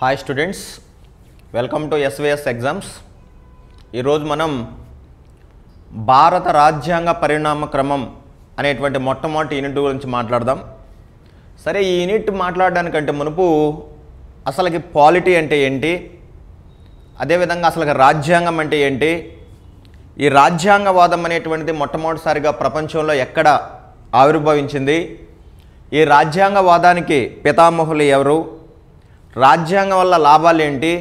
hi students welcome to ఎస్వేఎస్ exams ఈరోజు మనం భారత రాజ్యాంగ పరిణామ క్రమం అనేటువంటి మొట్టమొదటి యూనిట్ గురించి మాట్లాడదాం సరే ఈ యూనిట్ మాట్లాడడానికంటే మునుపు అసలుకి పాలిటీ అంటే ఏంటి అదేవిధంగా అసలు రాజ్యాంగం అంటే ఏంటి ఈ రాజ్యాంగవాదం అనేటువంటిది మొట్టమొదటిసారిగా ప్రపంచంలో ఎక్కడ ఆవిర్భవించింది ఈ రాజ్యాంగవాదానికి పితామహులు ఎవరు రాజ్యాంగం వల్ల లాభాలు ఏంటి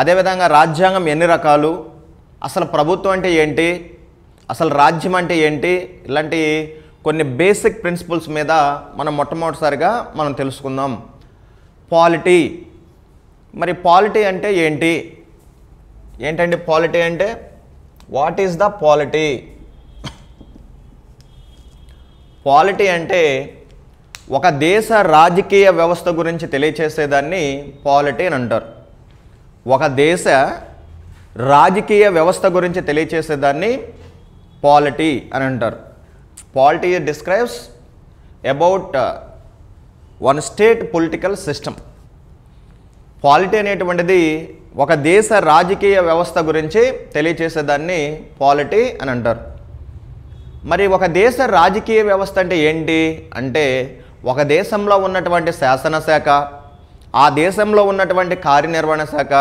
అదేవిధంగా రాజ్యాంగం ఎన్ని రకాలు అసలు ప్రభుత్వం అంటే ఏంటి అసలు రాజ్యం అంటే ఏంటి ఇలాంటి కొన్ని బేసిక్ ప్రిన్సిపల్స్ మీద మనం మొట్టమొదటిసారిగా మనం తెలుసుకుందాం పాలిటీ మరి పాలిటీ అంటే ఏంటి ఏంటండి పాలిటీ అంటే what is the polity polity అంటే ఒక దేశ రాజకీయ వ్యవస్థ గురించి తెలియచేసేదాన్ని పాలిటీ అని అంటారు ఒక దేశ రాజకీయ వ్యవస్థ గురించి తెలియచేసేదాన్ని పాలిటీ అని అంటారు polity describes about uh, one state political system polity అనేటువంటిది ఒక దేశ రాజకీయ వ్యవస్థ గురించి తెలియచేసేదాన్ని పాలిటీ అని అంటారు మరి ఒక దేశ రాజకీయ వ్యవస్థ అంటే ఏంటి అంటే ఒక దేశంలో ఉన్నటువంటి శాసనశాఖ ఆ దేశంలో ఉన్నటువంటి కార్యనిర్వహణ శాఖ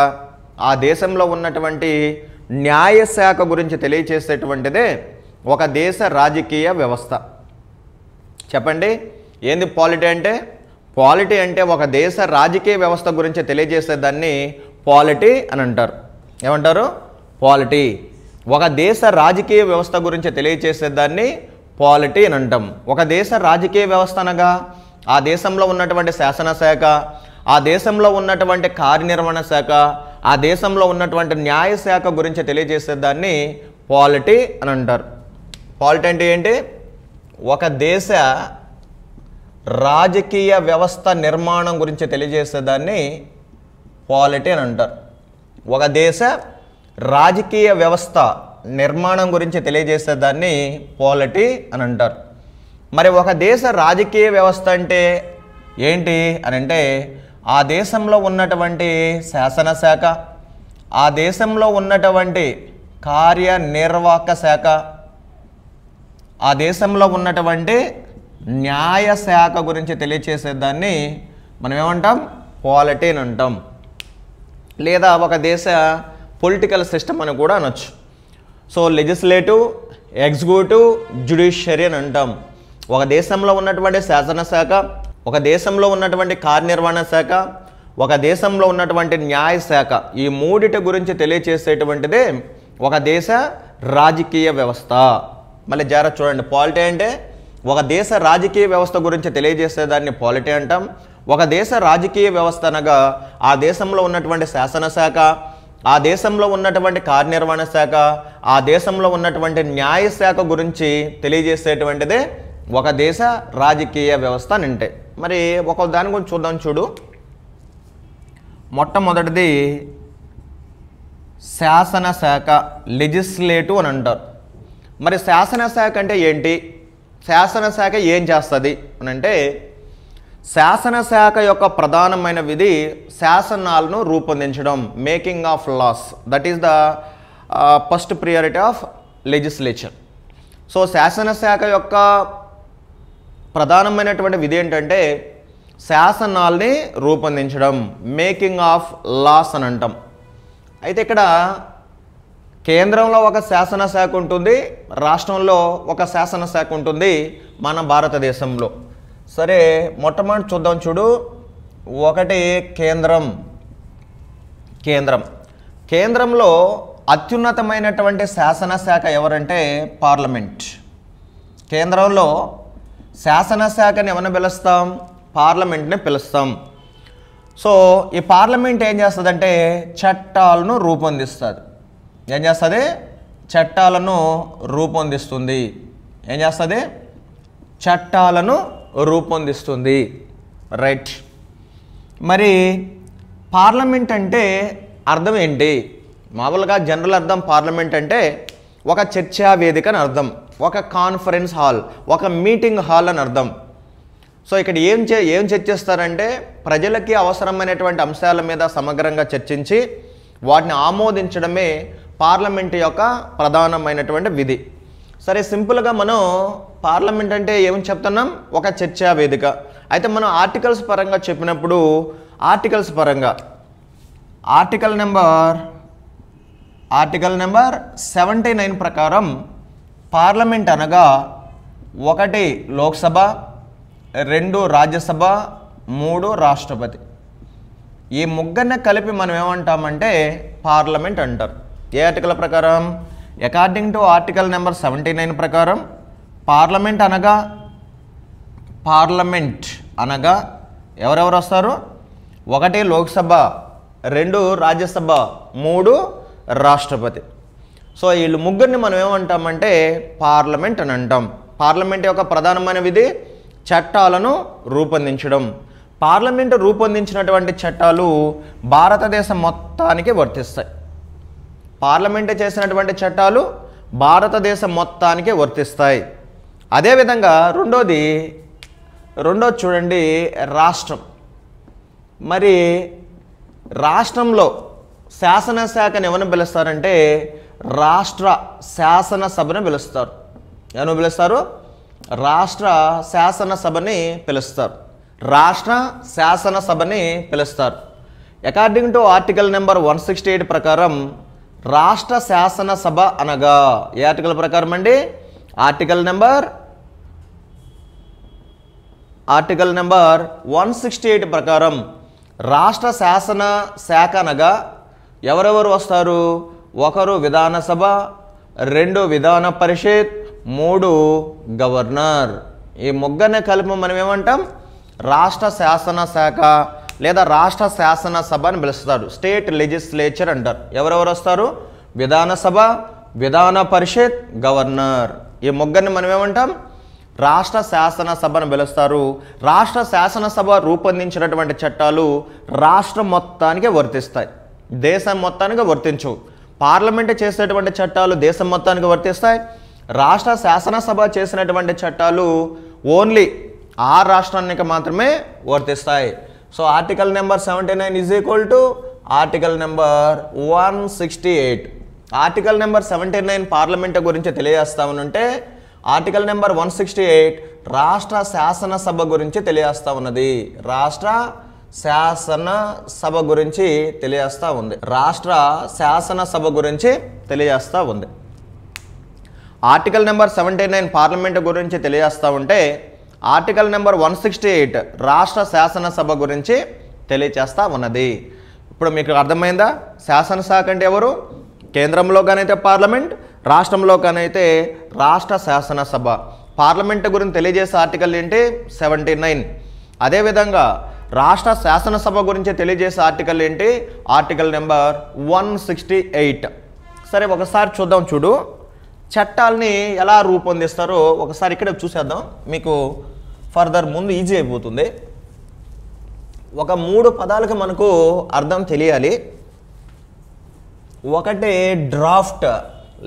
ఆ దేశంలో ఉన్నటువంటి న్యాయశాఖ గురించి తెలియచేసేటువంటిదే ఒక దేశ రాజకీయ వ్యవస్థ చెప్పండి ఏంది పాలిటీ అంటే పాలిటీ అంటే ఒక దేశ రాజకీయ వ్యవస్థ గురించి తెలియజేసేదాన్ని పాలిటీ అని అంటారు ఏమంటారు పాలిటీ ఒక దేశ రాజకీయ వ్యవస్థ గురించి తెలియజేసేదాన్ని పాలిటీ అని అంటాం ఒక దేశ రాజకీయ వ్యవస్థ అనగా ఆ దేశంలో ఉన్నటువంటి శాసనశాఖ ఆ దేశంలో ఉన్నటువంటి కార్యనిర్వహణ శాఖ ఆ దేశంలో ఉన్నటువంటి న్యాయశాఖ గురించి తెలియజేసే దాన్ని పాలిటీ అని అంటారు పాలిటీ అంటే ఏంటి ఒక దేశ రాజకీయ వ్యవస్థ నిర్మాణం గురించి తెలియజేసే దాన్ని పాలిటీ అని అంటారు ఒక దేశ రాజకీయ వ్యవస్థ నిర్మాణం గురించి తెలియజేసే దాన్ని పాలిటీ అని అంటారు మరి ఒక దేశ రాజకీయ వ్యవస్థ అంటే ఏంటి అని అంటే ఆ దేశంలో ఉన్నటువంటి శాసనశాఖ ఆ దేశంలో ఉన్నటువంటి కార్యనిర్వాహక శాఖ ఆ దేశంలో ఉన్నటువంటి న్యాయ శాఖ గురించి దాన్ని మనం ఏమంటాం పాలిటీ అని అంటాం లేదా ఒక దేశ పొలిటికల్ సిస్టమ్ అని కూడా అనొచ్చు సో లెజిస్లేటివ్ ఎగ్జిక్యూటివ్ జ్యుడిషియరీ అని అంటాం ఒక దేశంలో ఉన్నటువంటి శాసనశాఖ ఒక దేశంలో ఉన్నటువంటి కార్యనిర్వహణ శాఖ ఒక దేశంలో ఉన్నటువంటి న్యాయ శాఖ ఈ మూడిటి గురించి తెలియచేసేటువంటిదే ఒక దేశ రాజకీయ వ్యవస్థ మళ్ళీ జాగ్రత్త చూడండి పాలిటీ అంటే ఒక దేశ రాజకీయ వ్యవస్థ గురించి తెలియజేసేదాన్ని పాలిటీ అంటాం ఒక దేశ రాజకీయ వ్యవస్థ అనగా ఆ దేశంలో ఉన్నటువంటి శాసనశాఖ ఆ దేశంలో ఉన్నటువంటి కార్యనిర్వహణ శాఖ ఆ దేశంలో ఉన్నటువంటి న్యాయ శాఖ గురించి తెలియజేసేటువంటిదే ఒక దేశ రాజకీయ వ్యవస్థ అని అంటే మరి ఒక దాని గురించి చూద్దాం చూడు మొట్టమొదటిది శాసనశాఖ లెజిస్లేటివ్ అని అంటారు మరి శాసనశాఖ అంటే ఏంటి శాసనశాఖ ఏం చేస్తుంది అని అంటే శాసనశాఖ యొక్క ప్రధానమైన విధి శాసనాలను రూపొందించడం making of laws that is the first priority of legislature so శాసనశాఖ యొక్క ప్రధానమైనటువంటి విధి ఏంటంటే శాసనాల్ని రూపొందించడం మేకింగ్ ఆఫ్ లాస్ అని అంటాం అయితే ఇక్కడ కేంద్రంలో ఒక శాసనశాఖ ఉంటుంది రాష్ట్రంలో ఒక శాసనశాఖ ఉంటుంది మన భారతదేశంలో సరే మొట్టమొదటి చూద్దాం చూడు ఒకటి కేంద్రం కేంద్రం కేంద్రంలో అత్యున్నతమైనటువంటి శాసనశాఖ ఎవరంటే పార్లమెంట్ కేంద్రంలో శాసనశాఖని ఎవరిని పిలుస్తాం పార్లమెంట్ని పిలుస్తాం సో ఈ పార్లమెంట్ ఏం చేస్తుందంటే చట్టాలను రూపొందిస్తుంది ఏం చేస్తుంది చట్టాలను రూపొందిస్తుంది ఏం చేస్తుంది చట్టాలను రూపొందిస్తుంది రైట్ మరి పార్లమెంట్ అంటే అర్థం ఏంటి మామూలుగా జనరల్ అర్థం పార్లమెంట్ అంటే ఒక చర్చా వేదిక అని అర్థం ఒక కాన్ఫరెన్స్ హాల్ ఒక మీటింగ్ హాల్ అని అర్థం సో ఇక్కడ ఏం చే ఏం చర్చిస్తారంటే ప్రజలకి అవసరమైనటువంటి అంశాల మీద సమగ్రంగా చర్చించి వాటిని ఆమోదించడమే పార్లమెంట్ యొక్క ప్రధానమైనటువంటి విధి సరే సింపుల్గా మనం పార్లమెంట్ అంటే ఏమని చెప్తున్నాం ఒక చర్చా వేదిక అయితే మనం ఆర్టికల్స్ పరంగా చెప్పినప్పుడు ఆర్టికల్స్ పరంగా article number article number seventy nine ప్రకారం పార్లమెంట్ అనగా ఒకటి లోక్సభ రెండు రాజ్యసభ మూడు రాష్ట్రపతి ఈ ముగ్గురిని కలిపి మనం ఏమంటామంటే పార్లమెంట్ అంటారు ఏ ఆర్టికల్ ప్రకారం according to article number seventy nine ప్రకారం పార్లమెంట్ అనగా పార్లమెంట్ అనగా ఎవరెవరు వస్తారు ఒకటి లోక్సభ రెండు రాజ్యసభ మూడు రాష్ట్రపతి సో వీళ్ళు ముగ్గురిని మనం ఏమంటామంటే పార్లమెంట్ అని అంటాం పార్లమెంట్ యొక్క ప్రధానమైన విధి చట్టాలను రూపొందించడం పార్లమెంట్ రూపొందించినటువంటి చట్టాలు భారతదేశం మొత్తానికి వర్తిస్తాయి పార్లమెంట్ చేసినటువంటి చట్టాలు భారతదేశం మొత్తానికి వర్తిస్తాయి అదేవిధంగా రెండోది రెండోది చూడండి రాష్ట్రం మరి రాష్ట్రంలో శాసనశాఖను ఎవరిని పిలుస్తారంటే రాష్ట్ర శాసనసభను పిలుస్తారు ఎవరు పిలుస్తారు రాష్ట్ర శాసనసభని పిలుస్తారు రాష్ట్ర శాసనసభని పిలుస్తారు according to article number one sixty eight ప్రకారం రాష్ట్ర శాసనసభ అనగా ఏ ఆర్టికల్ ప్రకారం అండి article number article number one sixty eight ప్రకారం రాష్ట్ర శాసన శాఖ అనగా ఎవరెవరు వస్తారు ఒకరు విధానసభ రెండు విధాన పరిషత్ మూడు గవర్నర్ ఈ ముగ్గురిని కలిపి మనం ఏమంటాం రాష్ట్ర శాసన శాఖ లేదా రాష్ట్ర శాసనసభ అని పిలుస్తారు స్టేట్ లెజిస్లేచర్ అంటారు ఎవరెవరు వస్తారు విధానసభ విధాన పరిషత్ గవర్నర్ ఈ ముగ్గురిని మనం ఏమంటాం రాష్ట్ర శాసనసభను పిలుస్తారు రాష్ట్ర శాసనసభ రూపొందించినటువంటి చట్టాలు రాష్ట్రం మొత్తానికి వర్తిస్తాయి దేశం మొత్తానికి వర్తించవు పార్లమెంట్ చేసేటువంటి చట్టాలు దేశం మొత్తానికి వర్తిస్తాయి రాష్ట్ర శాసనసభ చేసినటువంటి చట్టాలు ఓన్లీ ఆ రాష్ట్రానికి మాత్రమే వర్తిస్తాయి so article number seventy nine is equal to article number one sixty eight article number seventy nine parliament గురించి తెలియజేస్తామనుంటే article number one sixty eight రాష్ట్ర శాసనసభ గురించి తెలియజేస్తూ ఉన్నది రాష్ట్ర శాసనసభ గురించి తెలియజేస్తూ ఉంది రాష్ట్ర శాసనసభ గురించి తెలియజేస్తూ ఉంది article number seventy nine parliament గురించి తెలియజేస్తూ ఉంటే article number one sixty eight రాష్ట్ర శాసనసభ గురించి తెలియచేస్తూ ఉన్నది ఇప్పుడు మీకు అర్థమైందా శాసనసభ అంటే ఎవరు కేంద్రంలో కానైతే పార్లమెంట్ రాష్ట్రంలో కానైతే రాష్ట్ర శాసనసభ పార్లమెంట్ గురించి తెలియజేసే ఆర్టికల్ ఏంటి సెవెంటీ నైన్ అదేవిధంగా రాష్ట్ర శాసనసభ గురించి తెలియజేసే ఆర్టికల్ ఏంటి article number one sixty eight సరే ఒకసారి చూద్దాం చూడు చట్టాలని ఎలా రూపొందిస్తారో ఒకసారి ఇక్కడ చూసేద్దాం మీకు ఫర్దర్ ముందు ఈజీ అయిపోతుంది ఒక మూడు పదాలకు మనకు అర్థం తెలియాలి ఒకటే డ్రాఫ్ట్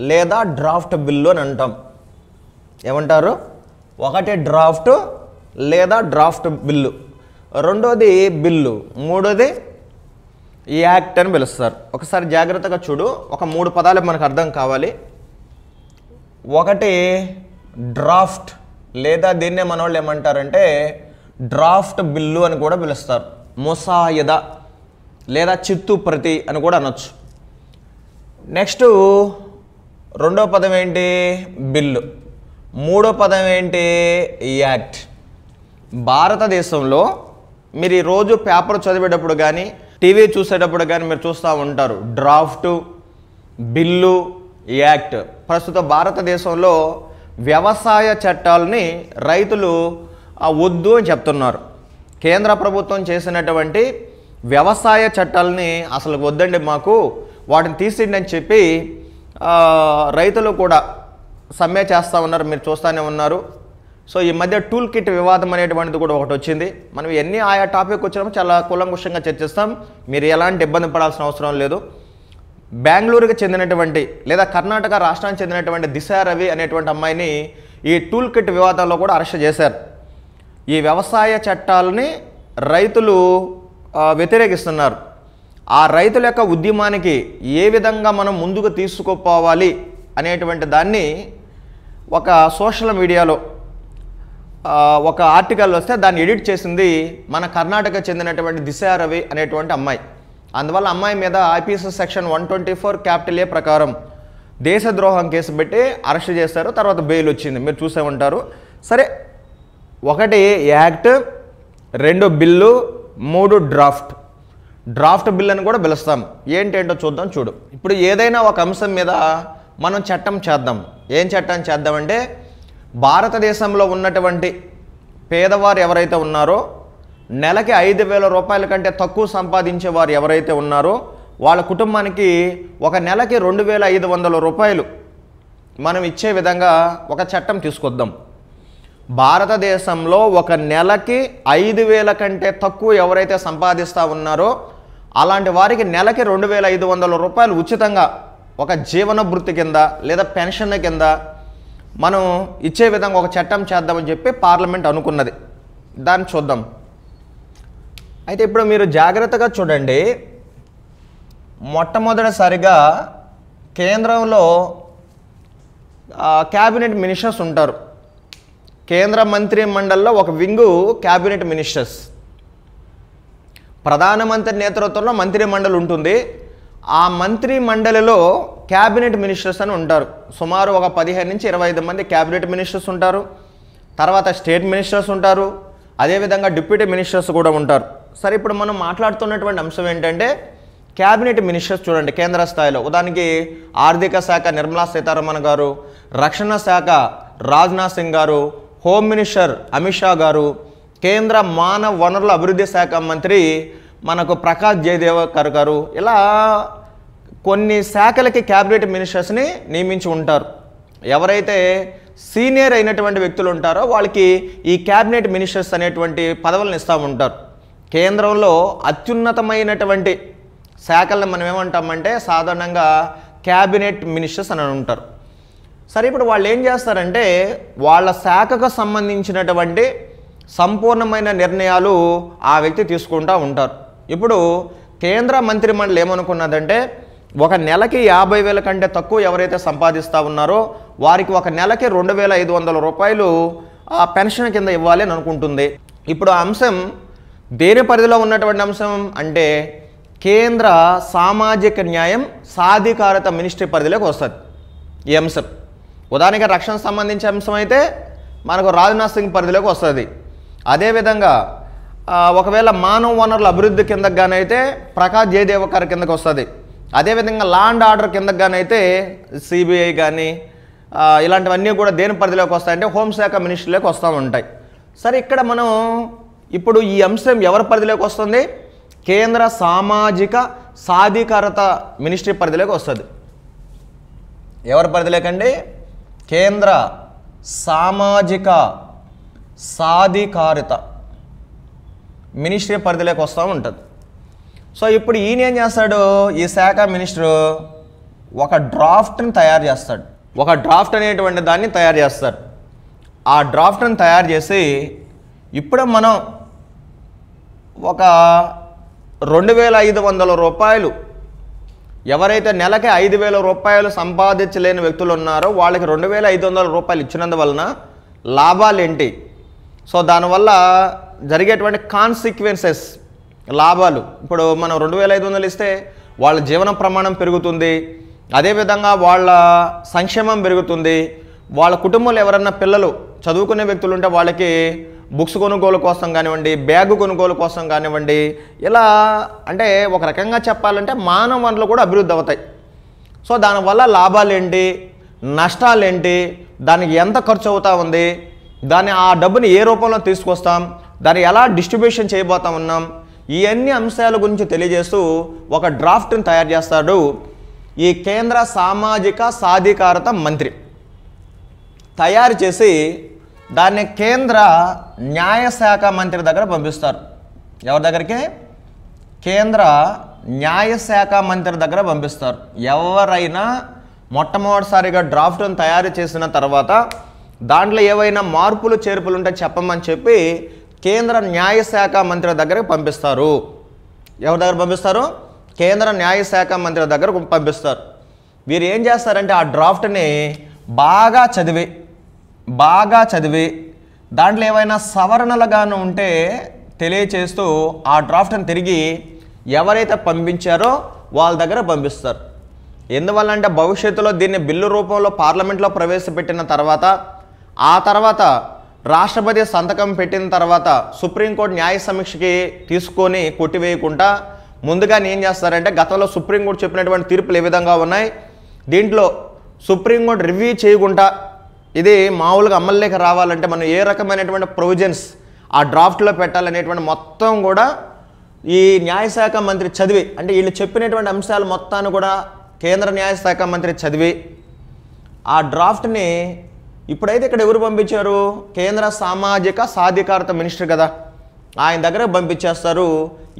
లేదా డ్రాఫ్ట్ బిల్లు అని అంటాం ఏమంటారు ఒకటి డ్రాఫ్ట్ లేదా డ్రాఫ్ట్ బిల్లు రెండోది బిల్లు మూడోది యాక్ట్ అని పిలుస్తారు ఒకసారి జాగ్రత్తగా చూడు ఒక మూడు పదాలు మనకు అర్థం కావాలి ఒకటి డ్రాఫ్ట్ లేదా దీన్నే మన వాళ్ళు ఏమంటారంటే డ్రాఫ్ట్ బిల్లు అని కూడా పిలుస్తారు ముసాయిదా లేదా చిత్తు ప్రతి అని కూడా అనొచ్చు నెక్స్ట్ రెండో పదం ఏంటి బిల్లు మూడో పదం ఏంటి యాక్ట్ భారతదేశంలో మీరు ఈరోజు పేపర్ చదివేటప్పుడు కానీ టీవీ చూసేటప్పుడు కానీ మీరు చూస్తూ ఉంటారు డ్రాఫ్ట్ బిల్లు యాక్ట్ ప్రస్తుత భారతదేశంలో వ్యవసాయ చట్టాలని రైతులు వద్దు అని చెప్తున్నారు కేంద్ర ప్రభుత్వం చేసినటువంటి వ్యవసాయ చట్టాలని అసలు వద్దండి మాకు వాటిని తీసిండి అని చెప్పి రైతులు కూడా సమ్మె చేస్తూ ఉన్నారు మీరు చూస్తూనే ఉన్నారు సో ఈ మధ్య టూల్ కిట్ వివాదం అనేటువంటిది కూడా ఒకటి వచ్చింది మనం ఎన్ని ఆయా టాపిక్ వచ్చినామో చాలా కూలంకుషంగా చర్చిస్తాం మీరు ఎలాంటి ఇబ్బంది పడాల్సిన అవసరం లేదు బెంగళూరుకి చెందినటువంటి లేదా కర్ణాటక రాష్ట్రానికి చెందినటువంటి దిశ రవి అనేటువంటి అమ్మాయిని ఈ టూల్ కిట్ వివాదంలో కూడా అరెస్ట్ చేశారు ఈ వ్యవసాయ చట్టాలని రైతులు వ్యతిరేకిస్తున్నారు ఆ రైతుల యొక్క ఉద్యమానికి ఏ విధంగా మనం ముందుకు తీసుకుపోవాలి అనేటువంటి దాన్ని ఒక సోషల్ మీడియాలో ఒక ఆర్టికల్ వస్తే దాన్ని ఎడిట్ చేసింది మన కర్ణాటక చెందినటువంటి దిశారవి రవి అనేటువంటి అమ్మాయి అందువల్ల అమ్మాయి మీద IPC section one twenty four capital A ప్రకారం దేశద్రోహం కేసు పెట్టి అరెస్ట్ చేశారు తర్వాత బెయిల్ వచ్చింది మీరు చూసే ఉంటారు సరే ఒకటి యాక్ట్ రెండు బిల్లు మూడు డ్రాఫ్ట్ డ్రాఫ్ట్ బిల్ అని కూడా పిలుస్తాం ఏంటేంటో చూద్దాం చూడు ఇప్పుడు ఏదైనా ఒక అంశం మీద మనం చట్టం చేద్దాం ఏం చట్టం చేద్దామంటే భారతదేశంలో ఉన్నటువంటి పేదవారు ఎవరైతే ఉన్నారో నెలకి ఐదు వేల రూపాయల కంటే తక్కువ సంపాదించే వారు ఎవరైతే ఉన్నారో వాళ్ళ కుటుంబానికి ఒక నెలకి రెండు వేల ఐదు వందల రూపాయలు మనం ఇచ్చే విధంగా ఒక చట్టం తీసుకొద్దాం భారతదేశంలో ఒక నెలకి ఐదు వేల కంటే తక్కువ ఎవరైతే సంపాదిస్తూ ఉన్నారో అలాంటి వారికి నెలకి రెండు వేల ఐదు వందల రూపాయలు ఉచితంగా ఒక వృత్తి కింద లేదా పెన్షన్ కింద మనం ఇచ్చే విధంగా ఒక చట్టం చేద్దామని చెప్పి పార్లమెంట్ అనుకున్నది దాన్ని చూద్దాం అయితే ఇప్పుడు మీరు జాగ్రత్తగా చూడండి మొట్టమొదటిసారిగా కేంద్రంలో క్యాబినెట్ మినిస్టర్స్ ఉంటారు కేంద్ర మంత్రి మండలిలో ఒక వింగు క్యాబినెట్ మినిస్టర్స్ ప్రధానమంత్రి నేతృత్వంలో మంత్రి మండలి ఉంటుంది ఆ మంత్రి మండలిలో క్యాబినెట్ మినిస్టర్స్ అని ఉంటారు సుమారు ఒక పదిహేను నుంచి ఇరవై ఐదు మంది క్యాబినెట్ మినిస్టర్స్ ఉంటారు తర్వాత స్టేట్ మినిస్టర్స్ ఉంటారు అదేవిధంగా డిప్యూటీ మినిస్టర్స్ కూడా ఉంటారు సరే ఇప్పుడు మనం మాట్లాడుతున్నటువంటి అంశం ఏంటంటే క్యాబినెట్ మినిస్టర్స్ చూడండి కేంద్ర స్థాయిలో ఉదాహరణకి ఆర్థిక శాఖ నిర్మలా సీతారామన్ గారు రక్షణ శాఖ రాజ్నాథ్ సింగ్ గారు హోమ్ మినిస్టర్ అమిత్ షా గారు కేంద్ర మానవ వనరుల అభివృద్ధి శాఖ మంత్రి మనకు ప్రకాష్ జయదేవ గారు గారు ఇలా కొన్ని శాఖలకి క్యాబినెట్ మినిస్టర్స్ని నియమించి ఉంటారు ఎవరైతే సీనియర్ అయినటువంటి వ్యక్తులు ఉంటారో వాళ్ళకి ఈ క్యాబినెట్ మినిస్టర్స్ అనేటువంటి పదవులను ఇస్తూ ఉంటారు కేంద్రంలో అత్యున్నతమైనటువంటి శాఖలను మనం ఏమంటామంటే సాధారణంగా క్యాబినెట్ మినిస్టర్స్ అని ఉంటారు సరే ఇప్పుడు వాళ్ళు ఏం చేస్తారంటే వాళ్ళ శాఖకు సంబంధించినటువంటి సంపూర్ణమైన నిర్ణయాలు ఆ వ్యక్తి తీసుకుంటూ ఉంటారు ఇప్పుడు కేంద్ర మంత్రి మండలి ఏమనుకున్నదంటే ఒక నెలకి యాభై వేల కంటే తక్కువ ఎవరైతే సంపాదిస్తూ ఉన్నారో వారికి ఒక నెలకి రెండు వేల ఐదు వందల రూపాయలు ఆ పెన్షన్ కింద ఇవ్వాలి అని అనుకుంటుంది ఇప్పుడు ఆ అంశం దేని పరిధిలో ఉన్నటువంటి అంశం అంటే కేంద్ర సామాజిక న్యాయం సాధికారత మినిస్ట్రీ పరిధిలోకి వస్తుంది ఈ అంశం ఉదాహరణకి రక్షణ సంబంధించిన అంశం అయితే మనకు రాజ్నాథ్ సింగ్ పరిధిలోకి వస్తుంది అదేవిధంగా ఒకవేళ మానవ వనరుల అభివృద్ధి కిందకు గానైతే ప్రకాష్ జయదేవ గారి కిందకు వస్తుంది అదేవిధంగా ల్యాండ్ ఆర్డర్ కిందకు గానైతే సిబిఐ కానీ ఇలాంటివన్నీ కూడా దేని పరిధిలోకి వస్తాయంటే హోంశాఖ మినిస్ట్రీలోకి వస్తూ ఉంటాయి సరే ఇక్కడ మనం ఇప్పుడు ఈ అంశం ఎవరి పరిధిలోకి వస్తుంది కేంద్ర సామాజిక సాధికారత మినిస్ట్రీ పరిధిలోకి వస్తుంది ఎవరి పరిధిలోకండి కేంద్ర సామాజిక సాధికారిత మినిస్ట్రీ పరిధిలోకి వస్తూ ఉంటుంది సో ఇప్పుడు ఈయన ఏం చేస్తాడు ఈ శాఖ మినిస్టరు ఒక డ్రాఫ్ట్ని తయారు చేస్తాడు ఒక డ్రాఫ్ట్ అనేటువంటి దాన్ని తయారు చేస్తారు ఆ డ్రాఫ్ట్ని తయారు చేసి ఇప్పుడే మనం ఒక రెండు వేల ఐదు వందల రూపాయలు ఎవరైతే నెలకి ఐదు వేల రూపాయలు సంపాదించలేని వ్యక్తులు ఉన్నారో వాళ్ళకి రెండు వేల ఐదు వందల రూపాయలు ఇచ్చినందువలన లాభాలు ఏంటి సో దానివల్ల జరిగేటువంటి కాన్సిక్వెన్సెస్ లాభాలు ఇప్పుడు మనం రెండు వేల ఐదు వందలు ఇస్తే వాళ్ళ జీవన ప్రమాణం పెరుగుతుంది అదేవిధంగా వాళ్ళ సంక్షేమం పెరుగుతుంది వాళ్ళ కుటుంబంలో ఎవరన్నా పిల్లలు చదువుకునే వ్యక్తులు ఉంటే వాళ్ళకి బుక్స్ కొనుగోలు కోసం కానివ్వండి బ్యాగ్ కొనుగోలు కోసం కానివ్వండి ఇలా అంటే ఒక రకంగా చెప్పాలంటే మానవ వనరులు కూడా అభివృద్ధి అవుతాయి సో దానివల్ల లాభాలేంటి నష్టాలేంటి దానికి ఎంత ఖర్చు అవుతా ఉంది దాన్ని ఆ డబ్బుని ఏ రూపంలో తీసుకొస్తాం దాన్ని ఎలా డిస్ట్రిబ్యూషన్ చేయబోతా ఉన్నాం ఇవన్నీ అంశాల గురించి తెలియజేస్తూ ఒక డ్రాఫ్ట్ని తయారు చేస్తాడు ఈ కేంద్ర సామాజిక సాధికారత మంత్రి తయారు చేసి దాన్ని కేంద్ర న్యాయశాఖ మంత్రి దగ్గర పంపిస్తారు ఎవరి దగ్గరికి కేంద్ర న్యాయశాఖ మంత్రి దగ్గర పంపిస్తారు ఎవరైనా మొట్టమొదటిసారిగా డ్రాఫ్ట్ను తయారు చేసిన తర్వాత దాంట్లో ఏవైనా మార్పులు చేర్పులు ఉంటే చెప్పమని చెప్పి కేంద్ర న్యాయశాఖ మంత్రి దగ్గరకు పంపిస్తారు ఎవరి దగ్గర పంపిస్తారు కేంద్ర న్యాయశాఖ మంత్రి దగ్గరకు పంపిస్తారు వీరు ఏం చేస్తారంటే ఆ డ్రాఫ్ట్ని బాగా చదివి బాగా చదివి దాంట్లో ఏవైనా సవరణలుగాను ఉంటే తెలియచేస్తూ ఆ డ్రాఫ్ట్ని తిరిగి ఎవరైతే పంపించారో వాళ్ళ దగ్గర పంపిస్తారు ఎందువల్ల అంటే భవిష్యత్తులో దీన్ని బిల్లు రూపంలో పార్లమెంట్లో ప్రవేశపెట్టిన తర్వాత ఆ తర్వాత రాష్ట్రపతి సంతకం పెట్టిన తర్వాత సుప్రీంకోర్టు న్యాయ సమీక్షకి తీసుకొని కొట్టివేయకుండా ముందుగా ఏం చేస్తారంటే గతంలో సుప్రీంకోర్టు చెప్పినటువంటి తీర్పులు ఏ విధంగా ఉన్నాయి దీంట్లో సుప్రీంకోర్టు రివ్యూ చేయకుండా ఇది మామూలుగా అమల్లోకి రావాలంటే మనం ఏ రకమైనటువంటి ప్రొవిజన్స్ ఆ డ్రాఫ్ట్లో పెట్టాలనేటువంటి మొత్తం కూడా ఈ న్యాయశాఖ మంత్రి చదివి అంటే వీళ్ళు చెప్పినటువంటి అంశాలు మొత్తాన్ని కూడా కేంద్ర న్యాయశాఖ మంత్రి చదివి ఆ డ్రాఫ్ట్ని ఇప్పుడైతే ఇక్కడ ఎవరు పంపించారు కేంద్ర సామాజిక సాధికారత మినిస్టర్ కదా ఆయన దగ్గర పంపించేస్తారు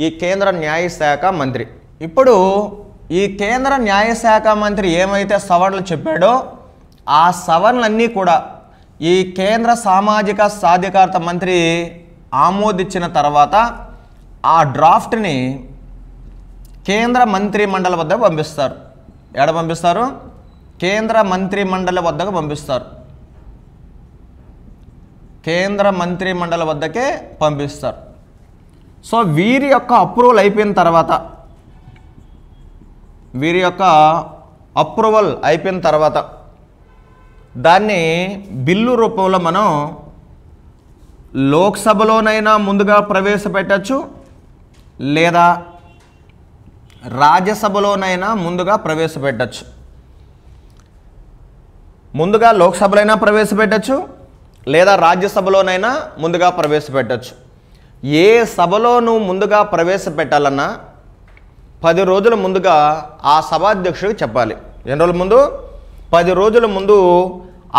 ఈ కేంద్ర న్యాయశాఖ మంత్రి ఇప్పుడు ఈ కేంద్ర న్యాయశాఖ మంత్రి ఏమైతే సవరణలు చెప్పాడో ఆ సవరణలన్నీ కూడా ఈ కేంద్ర సామాజిక సాధికారత మంత్రి ఆమోదించిన తర్వాత ఆ డ్రాఫ్ట్ని కేంద్ర మంత్రి మండలి వద్దకు పంపిస్తారు ఎక్కడ పంపిస్తారు కేంద్ర మంత్రి మండలి వద్దకు పంపిస్తారు కేంద్ర మంత్రి మండలి వద్దకే పంపిస్తారు సో వీరి యొక్క అప్రూవల్ అయిపోయిన తర్వాత వీరి యొక్క అప్రూవల్ అయిపోయిన తర్వాత దాన్ని బిల్లు రూపంలో మనం లోక్సభలోనైనా ముందుగా ప్రవేశపెట్టచ్చు లేదా రాజ్యసభలోనైనా ముందుగా ప్రవేశపెట్టచ్చు ముందుగా లోక్సభలైనా ప్రవేశపెట్టచ్చు లేదా రాజ్యసభలోనైనా ముందుగా ప్రవేశపెట్టచ్చు ఏ సభలో నువ్వు ముందుగా ప్రవేశపెట్టాలన్నా పది రోజుల ముందుగా ఆ సభాధ్యక్షుడికి చెప్పాలి ఎన్ని రోజుల ముందు పది రోజుల ముందు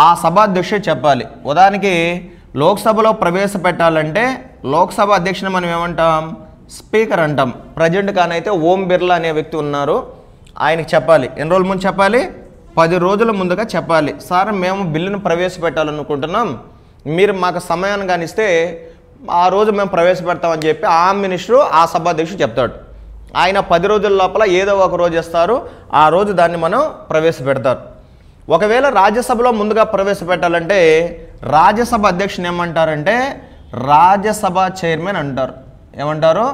ఆ సభాధ్యక్షుడు చెప్పాలి ఉదాహరణకి లోక్సభలో ప్రవేశపెట్టాలంటే లోక్సభ అధ్యక్షుని మనం ఏమంటాం స్పీకర్ అంటాం ప్రజెంట్ కానైతే ఓం బిర్లా అనే వ్యక్తి ఉన్నారు ఆయనకి చెప్పాలి ఎన్ని రోజుల ముందు చెప్పాలి పది రోజుల ముందుగా చెప్పాలి సార్ మేము బిల్లును ప్రవేశపెట్టాలనుకుంటున్నాం మీరు మాకు సమయాన్ని కానిస్తే ఆ రోజు మేము ప్రవేశపెడతామని చెప్పి ఆ మినిస్టరు ఆ సభాధ్యక్షుడు చెప్తాడు ఆయన పది రోజుల లోపల ఏదో ఒక రోజు ఇస్తారు ఆ రోజు దాన్ని మనం ప్రవేశపెడతారు ఒకవేళ రాజ్యసభలో ముందుగా ప్రవేశపెట్టాలంటే రాజ్యసభ అధ్యక్షుని ఏమంటారంటే రాజ్యసభ చైర్మన్ అంటారు ఏమంటారు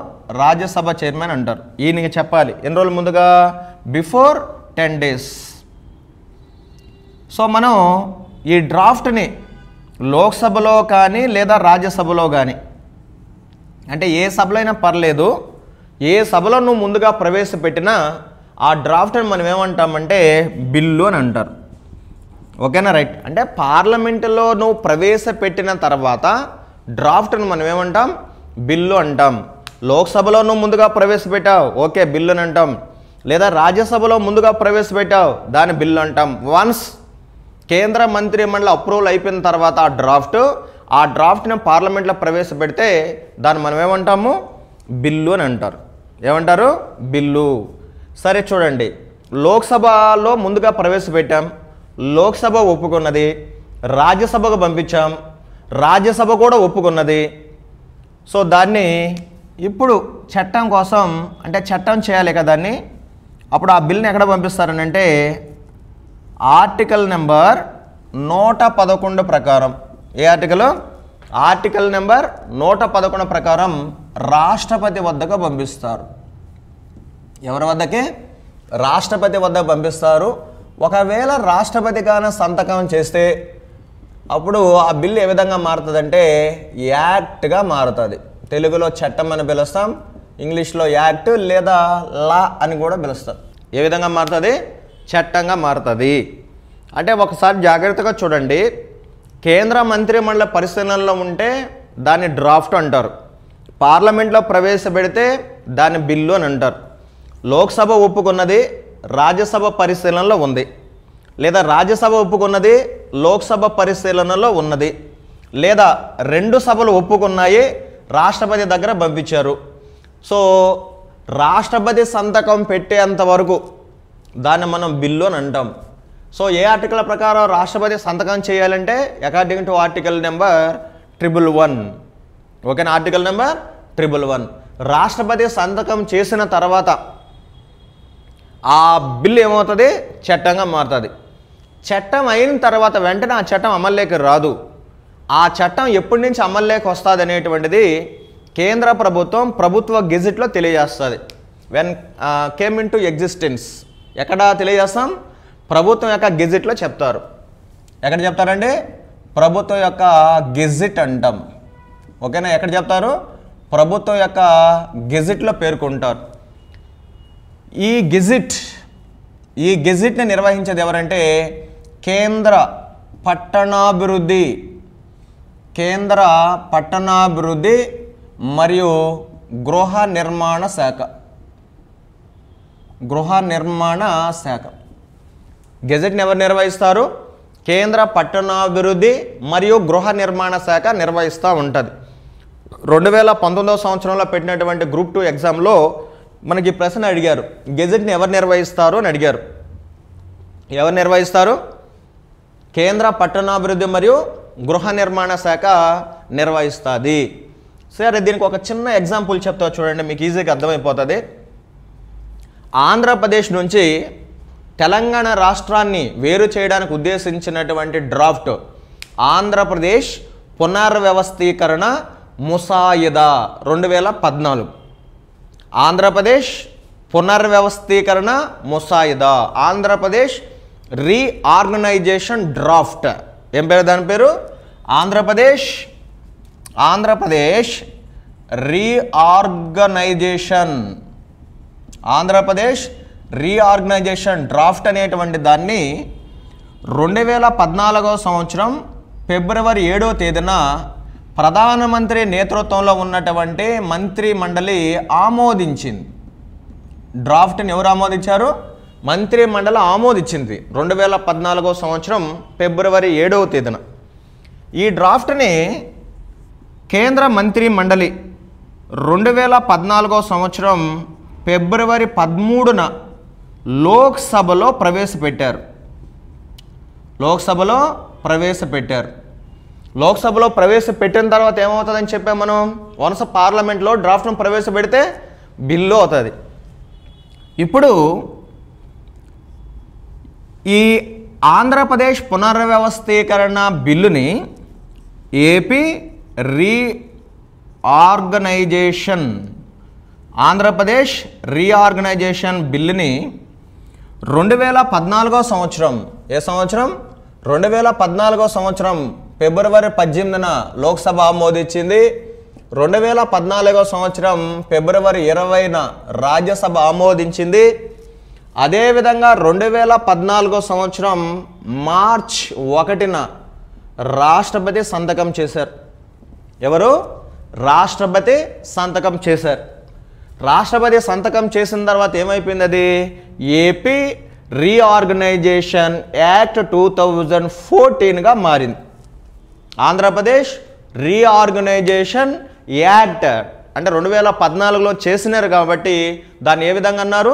రాజ్యసభ చైర్మన్ అంటారు ఈయనకి చెప్పాలి ఎన్ని రోజులు ముందుగా బిఫోర్ టెన్ డేస్ సో మనం ఈ డ్రాఫ్ట్ని లోక్సభలో కానీ లేదా రాజ్యసభలో కానీ అంటే ఏ సభలో అయినా పర్లేదు ఏ సభలో నువ్వు ముందుగా ప్రవేశపెట్టినా ఆ డ్రాఫ్ట్ని మనం ఏమంటామంటే బిల్లు అని అంటారు ఓకేనా రైట్ అంటే పార్లమెంటులో నువ్వు ప్రవేశపెట్టిన తర్వాత డ్రాఫ్ట్ను మనం ఏమంటాం బిల్లు అంటాం లోక్సభలో నువ్వు ముందుగా ప్రవేశపెట్టావు ఓకే బిల్లు అని అంటాం లేదా రాజ్యసభలో ముందుగా ప్రవేశపెట్టావు దాని బిల్లు అంటాం వన్స్ కేంద్ర మంత్రి మండలి అప్రూవల్ అయిపోయిన తర్వాత ఆ డ్రాఫ్ట్ ఆ డ్రాఫ్ట్ని పార్లమెంట్లో ప్రవేశపెడితే దాన్ని మనం ఏమంటాము బిల్లు అని అంటారు ఏమంటారు బిల్లు సరే చూడండి లోక్సభలో ముందుగా ప్రవేశపెట్టాం లోక్సభ ఒప్పుకున్నది రాజ్యసభకు పంపించాం రాజ్యసభ కూడా ఒప్పుకున్నది సో దాన్ని ఇప్పుడు చట్టం కోసం అంటే చట్టం చేయాలి కదా దాన్ని అప్పుడు ఆ బిల్ని ఎక్కడ పంపిస్తారనంటే ఆర్టికల్ నెంబర్ నూట పదకొండు ప్రకారం ఏ ఆర్టికల్ ఆర్టికల్ నెంబర్ నూట పదకొండు ప్రకారం రాష్ట్రపతి వద్దకు పంపిస్తారు ఎవరి వద్దకి రాష్ట్రపతి వద్ద పంపిస్తారు ఒకవేళ రాష్ట్రపతి కాన సంతకం చేస్తే అప్పుడు ఆ బిల్లు ఏ విధంగా మారుతుందంటే యాక్ట్గా మారుతుంది తెలుగులో చట్టం అని పిలుస్తాం ఇంగ్లీష్లో యాక్ట్ లేదా లా అని కూడా పిలుస్తాం ఏ విధంగా మారుతుంది చట్టంగా మారుతుంది అంటే ఒకసారి జాగ్రత్తగా చూడండి కేంద్ర మంత్రిమండలి పరిశీలనలో ఉంటే దాన్ని డ్రాఫ్ట్ అంటారు పార్లమెంట్లో ప్రవేశపెడితే దాన్ని బిల్లు అని అంటారు లోక్సభ ఒప్పుకున్నది రాజ్యసభ పరిశీలనలో ఉంది లేదా రాజ్యసభ ఒప్పుకున్నది లోక్సభ పరిశీలనలో ఉన్నది లేదా రెండు సభలు ఒప్పుకున్నాయి రాష్ట్రపతి దగ్గర పంపించారు సో రాష్ట్రపతి సంతకం పెట్టేంత వరకు దాన్ని మనం బిల్లు అని అంటాం సో ఏ ఆర్టికల్ ప్రకారం రాష్ట్రపతి సంతకం చేయాలంటే according to article number triple one ఓకేనా ఆర్టికల్ నెంబర్ ట్రిపుల్ వన్ రాష్ట్రపతి సంతకం చేసిన తర్వాత ఆ బిల్ ఏమవుతుంది చట్టంగా మారుతుంది చట్టం అయిన తర్వాత వెంటనే ఆ చట్టం అమల్లేకి రాదు ఆ చట్టం ఎప్పటి నుంచి అమల్లేకి వస్తుంది అనేటువంటిది కేంద్ర ప్రభుత్వం ప్రభుత్వ గెజిట్లో తెలియజేస్తుంది when came into existence ఎక్కడ తెలియజేస్తాం ప్రభుత్వం యొక్క గెజిట్లో చెప్తారు ఎక్కడ చెప్తారండి ప్రభుత్వం యొక్క గెజిట్ అంటాం ఓకేనా ఎక్కడ చెప్తారు ప్రభుత్వం యొక్క గెజిట్లో పేర్కొంటారు ఈ గెజిట్ ఈ గెజిట్ని నిర్వహించేది ఎవరంటే కేంద్ర పట్టణాభివృద్ధి కేంద్ర పట్టణాభివృద్ధి మరియు గృహ నిర్మాణ శాఖ గృహ నిర్మాణ శాఖ గెజెట్ని ఎవరు నిర్వహిస్తారు కేంద్ర పట్టణాభివృద్ధి మరియు గృహ నిర్మాణ శాఖ నిర్వహిస్తూ ఉంటుంది రెండు వేల పంతొమ్మిదవ సంవత్సరంలో పెట్టినటువంటి గ్రూప్ టూ ఎగ్జామ్లో మనకి ప్రశ్న అడిగారు గెజెట్ని ఎవరు నిర్వహిస్తారు అని అడిగారు ఎవరు నిర్వహిస్తారు కేంద్ర పట్టణాభివృద్ధి మరియు గృహ నిర్మాణ శాఖ నిర్వహిస్తుంది సరే దీనికి ఒక చిన్న ఎగ్జాంపుల్ చెప్తా చూడండి మీకు ఈజీగా అర్థమైపోతుంది ఆంధ్రప్రదేశ్ నుంచి తెలంగాణ రాష్ట్రాన్ని వేరు చేయడానికి ఉద్దేశించినటువంటి డ్రాఫ్ట్ ఆంధ్రప్రదేశ్ పునర్వ్యవస్థీకరణ ముసాయిదా రెండు వేల పద్నాలుగు ఆంధ్రప్రదేశ్ పునర్వ్యవస్థీకరణ ముసాయిదా ఆంధ్రప్రదేశ్ రీఆర్గనైజేషన్ డ్రాఫ్ట్ ఏం పేరు దాని పేరు Andhra Pradesh Andhra Pradesh reorganisation Andhra Pradesh reorganisation draft అనేటువంటి దాన్ని రెండు వేల పద్నాలుగో సంవత్సరం ఫిబ్రవరి ఏడో తేదీన ప్రధానమంత్రి నేతృత్వంలో ఉన్నటువంటి మంత్రి మండలి ఆమోదించింది డ్రాఫ్ట్ని ఎవరు ఆమోదించారు మంత్రి మండలి ఆమోదించింది రెండు వేల పద్నాలుగో సంవత్సరం ఫిబ్రవరి ఏడవ తేదీన ఈ డ్రాఫ్ట్ని కేంద్ర మంత్రి మండలి రెండు వేల పద్నాలుగో సంవత్సరం ఫిబ్రవరి పదమూడున లోక్సభలో ప్రవేశపెట్టారు లోక్సభలో ప్రవేశపెట్టారు లోక్సభలో ప్రవేశపెట్టిన తర్వాత ఏమవుతుందని చెప్పాం మనం వనస పార్లమెంట్లో డ్రాఫ్ట్ను ప్రవేశపెడితే బిల్లు అవుతుంది ఇప్పుడు ఈ ఆంధ్రప్రదేశ్ పునర్వ్యవస్థీకరణ బిల్లుని AP reorganisation Andhra Pradesh reorganisation బిల్లుని రెండు వేల పద్నాలుగో సంవత్సరం ఏ సంవత్సరం రెండు వేల పద్నాలుగో సంవత్సరం ఫిబ్రవరి పద్దెనిమిదిన లోక్సభ ఆమోదించింది రెండు వేల పద్నాలుగో సంవత్సరం ఫిబ్రవరి ఇరవైన రాజ్యసభ ఆమోదించింది అదేవిధంగా రెండు వేల పద్నాలుగో సంవత్సరం మార్చ్ ఒకటిన రాష్ట్రపతి సంతకం చేశారు ఎవరు రాష్ట్రపతి సంతకం చేశారు రాష్ట్రపతి సంతకం చేసిన తర్వాత ఏమైపోయింది అది AP reorganisation act two thousand ఫోర్టీన్గా మారింది ఆంధ్రప్రదేశ్ రీఆర్గనైజేషన్ యాక్ట్ అంటే రెండు వేల పద్నాలుగులో చేసినారు కాబట్టి దాన్ని ఏ విధంగా అన్నారు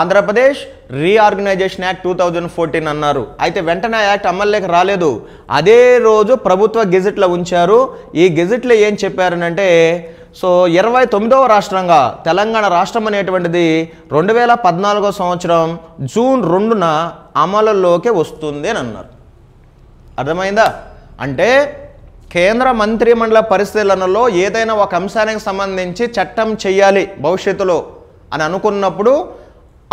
Andhra Pradesh reorganisation act two thousand fourteen అన్నారు అయితే వెంటనే యాక్ట్ అమల్లేక రాలేదు అదే రోజు ప్రభుత్వ గెజిట్లో ఉంచారు ఈ గెజిట్లో ఏం చెప్పారనంటే సో ఇరవై తొమ్మిదవ రాష్ట్రంగా తెలంగాణ రాష్ట్రం అనేటువంటిది రెండు వేల పద్నాలుగో సంవత్సరం జూన్ రెండున అమలులోకి వస్తుంది అని అన్నారు అర్థమైందా అంటే కేంద్ర మంత్రిమండల పరిశీలనలో ఏదైనా ఒక అంశానికి సంబంధించి చట్టం చేయాలి భవిష్యత్తులో అని అనుకున్నప్పుడు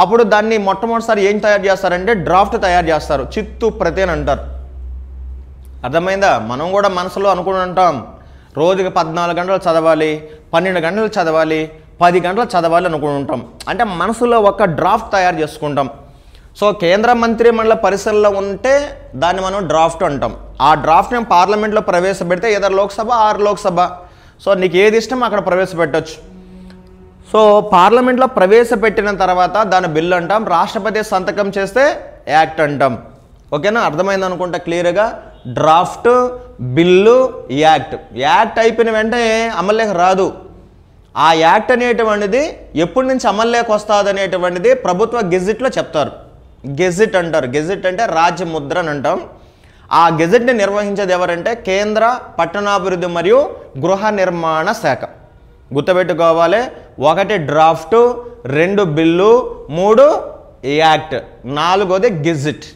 అప్పుడు దాన్ని మొట్టమొదటిసారి ఏం తయారు చేస్తారంటే డ్రాఫ్ట్ తయారు చేస్తారు చిత్తు ప్రతి అని అంటారు అర్థమైందా మనం కూడా మనసులో అనుకుంటుంటాం రోజుకి పద్నాలుగు గంటలు చదవాలి పన్నెండు గంటలు చదవాలి పది గంటలు చదవాలి అనుకుంటాం అంటే మనసులో ఒక డ్రాఫ్ట్ తయారు చేసుకుంటాం సో కేంద్ర మంత్రి మండల పరిసరంలో ఉంటే దాన్ని మనం డ్రాఫ్ట్ అంటాం ఆ డ్రాఫ్ట్ మేము పార్లమెంట్లో ప్రవేశపెడితే ఏదో లోక్సభ ఆరు లోక్సభ సో నీకు ఏది ఇష్టం అక్కడ ప్రవేశపెట్టచ్చు సో పార్లమెంట్లో ప్రవేశపెట్టిన తర్వాత దాని బిల్లు అంటాం రాష్ట్రపతి సంతకం చేస్తే యాక్ట్ అంటాం ఓకేనా అర్థమైంది అనుకుంటా క్లియర్గా డ్రాఫ్ట్ బిల్లు యాక్ట్ యాక్ట్ అయిపోయిన వెంటనే అమల్లోకి రాదు ఆ యాక్ట్ అనేటువంటిది ఎప్పటి నుంచి అమల్లోకి వస్తుంది అనేటువంటిది ప్రభుత్వ గెజిట్లో చెప్తారు గెజిట్ అంటారు గెజిట్ అంటే రాజ్య ముద్ర అని అంటాం ఆ గెజిట్ని నిర్వహించేది ఎవరంటే కేంద్ర పట్టణాభివృద్ధి మరియు గృహ నిర్మాణ శాఖ గుర్తుపెట్టుకోవాలి ఒకటి డ్రాఫ్ట్ రెండు బిల్లు మూడు యాక్ట్ నాలుగోది గెజిట్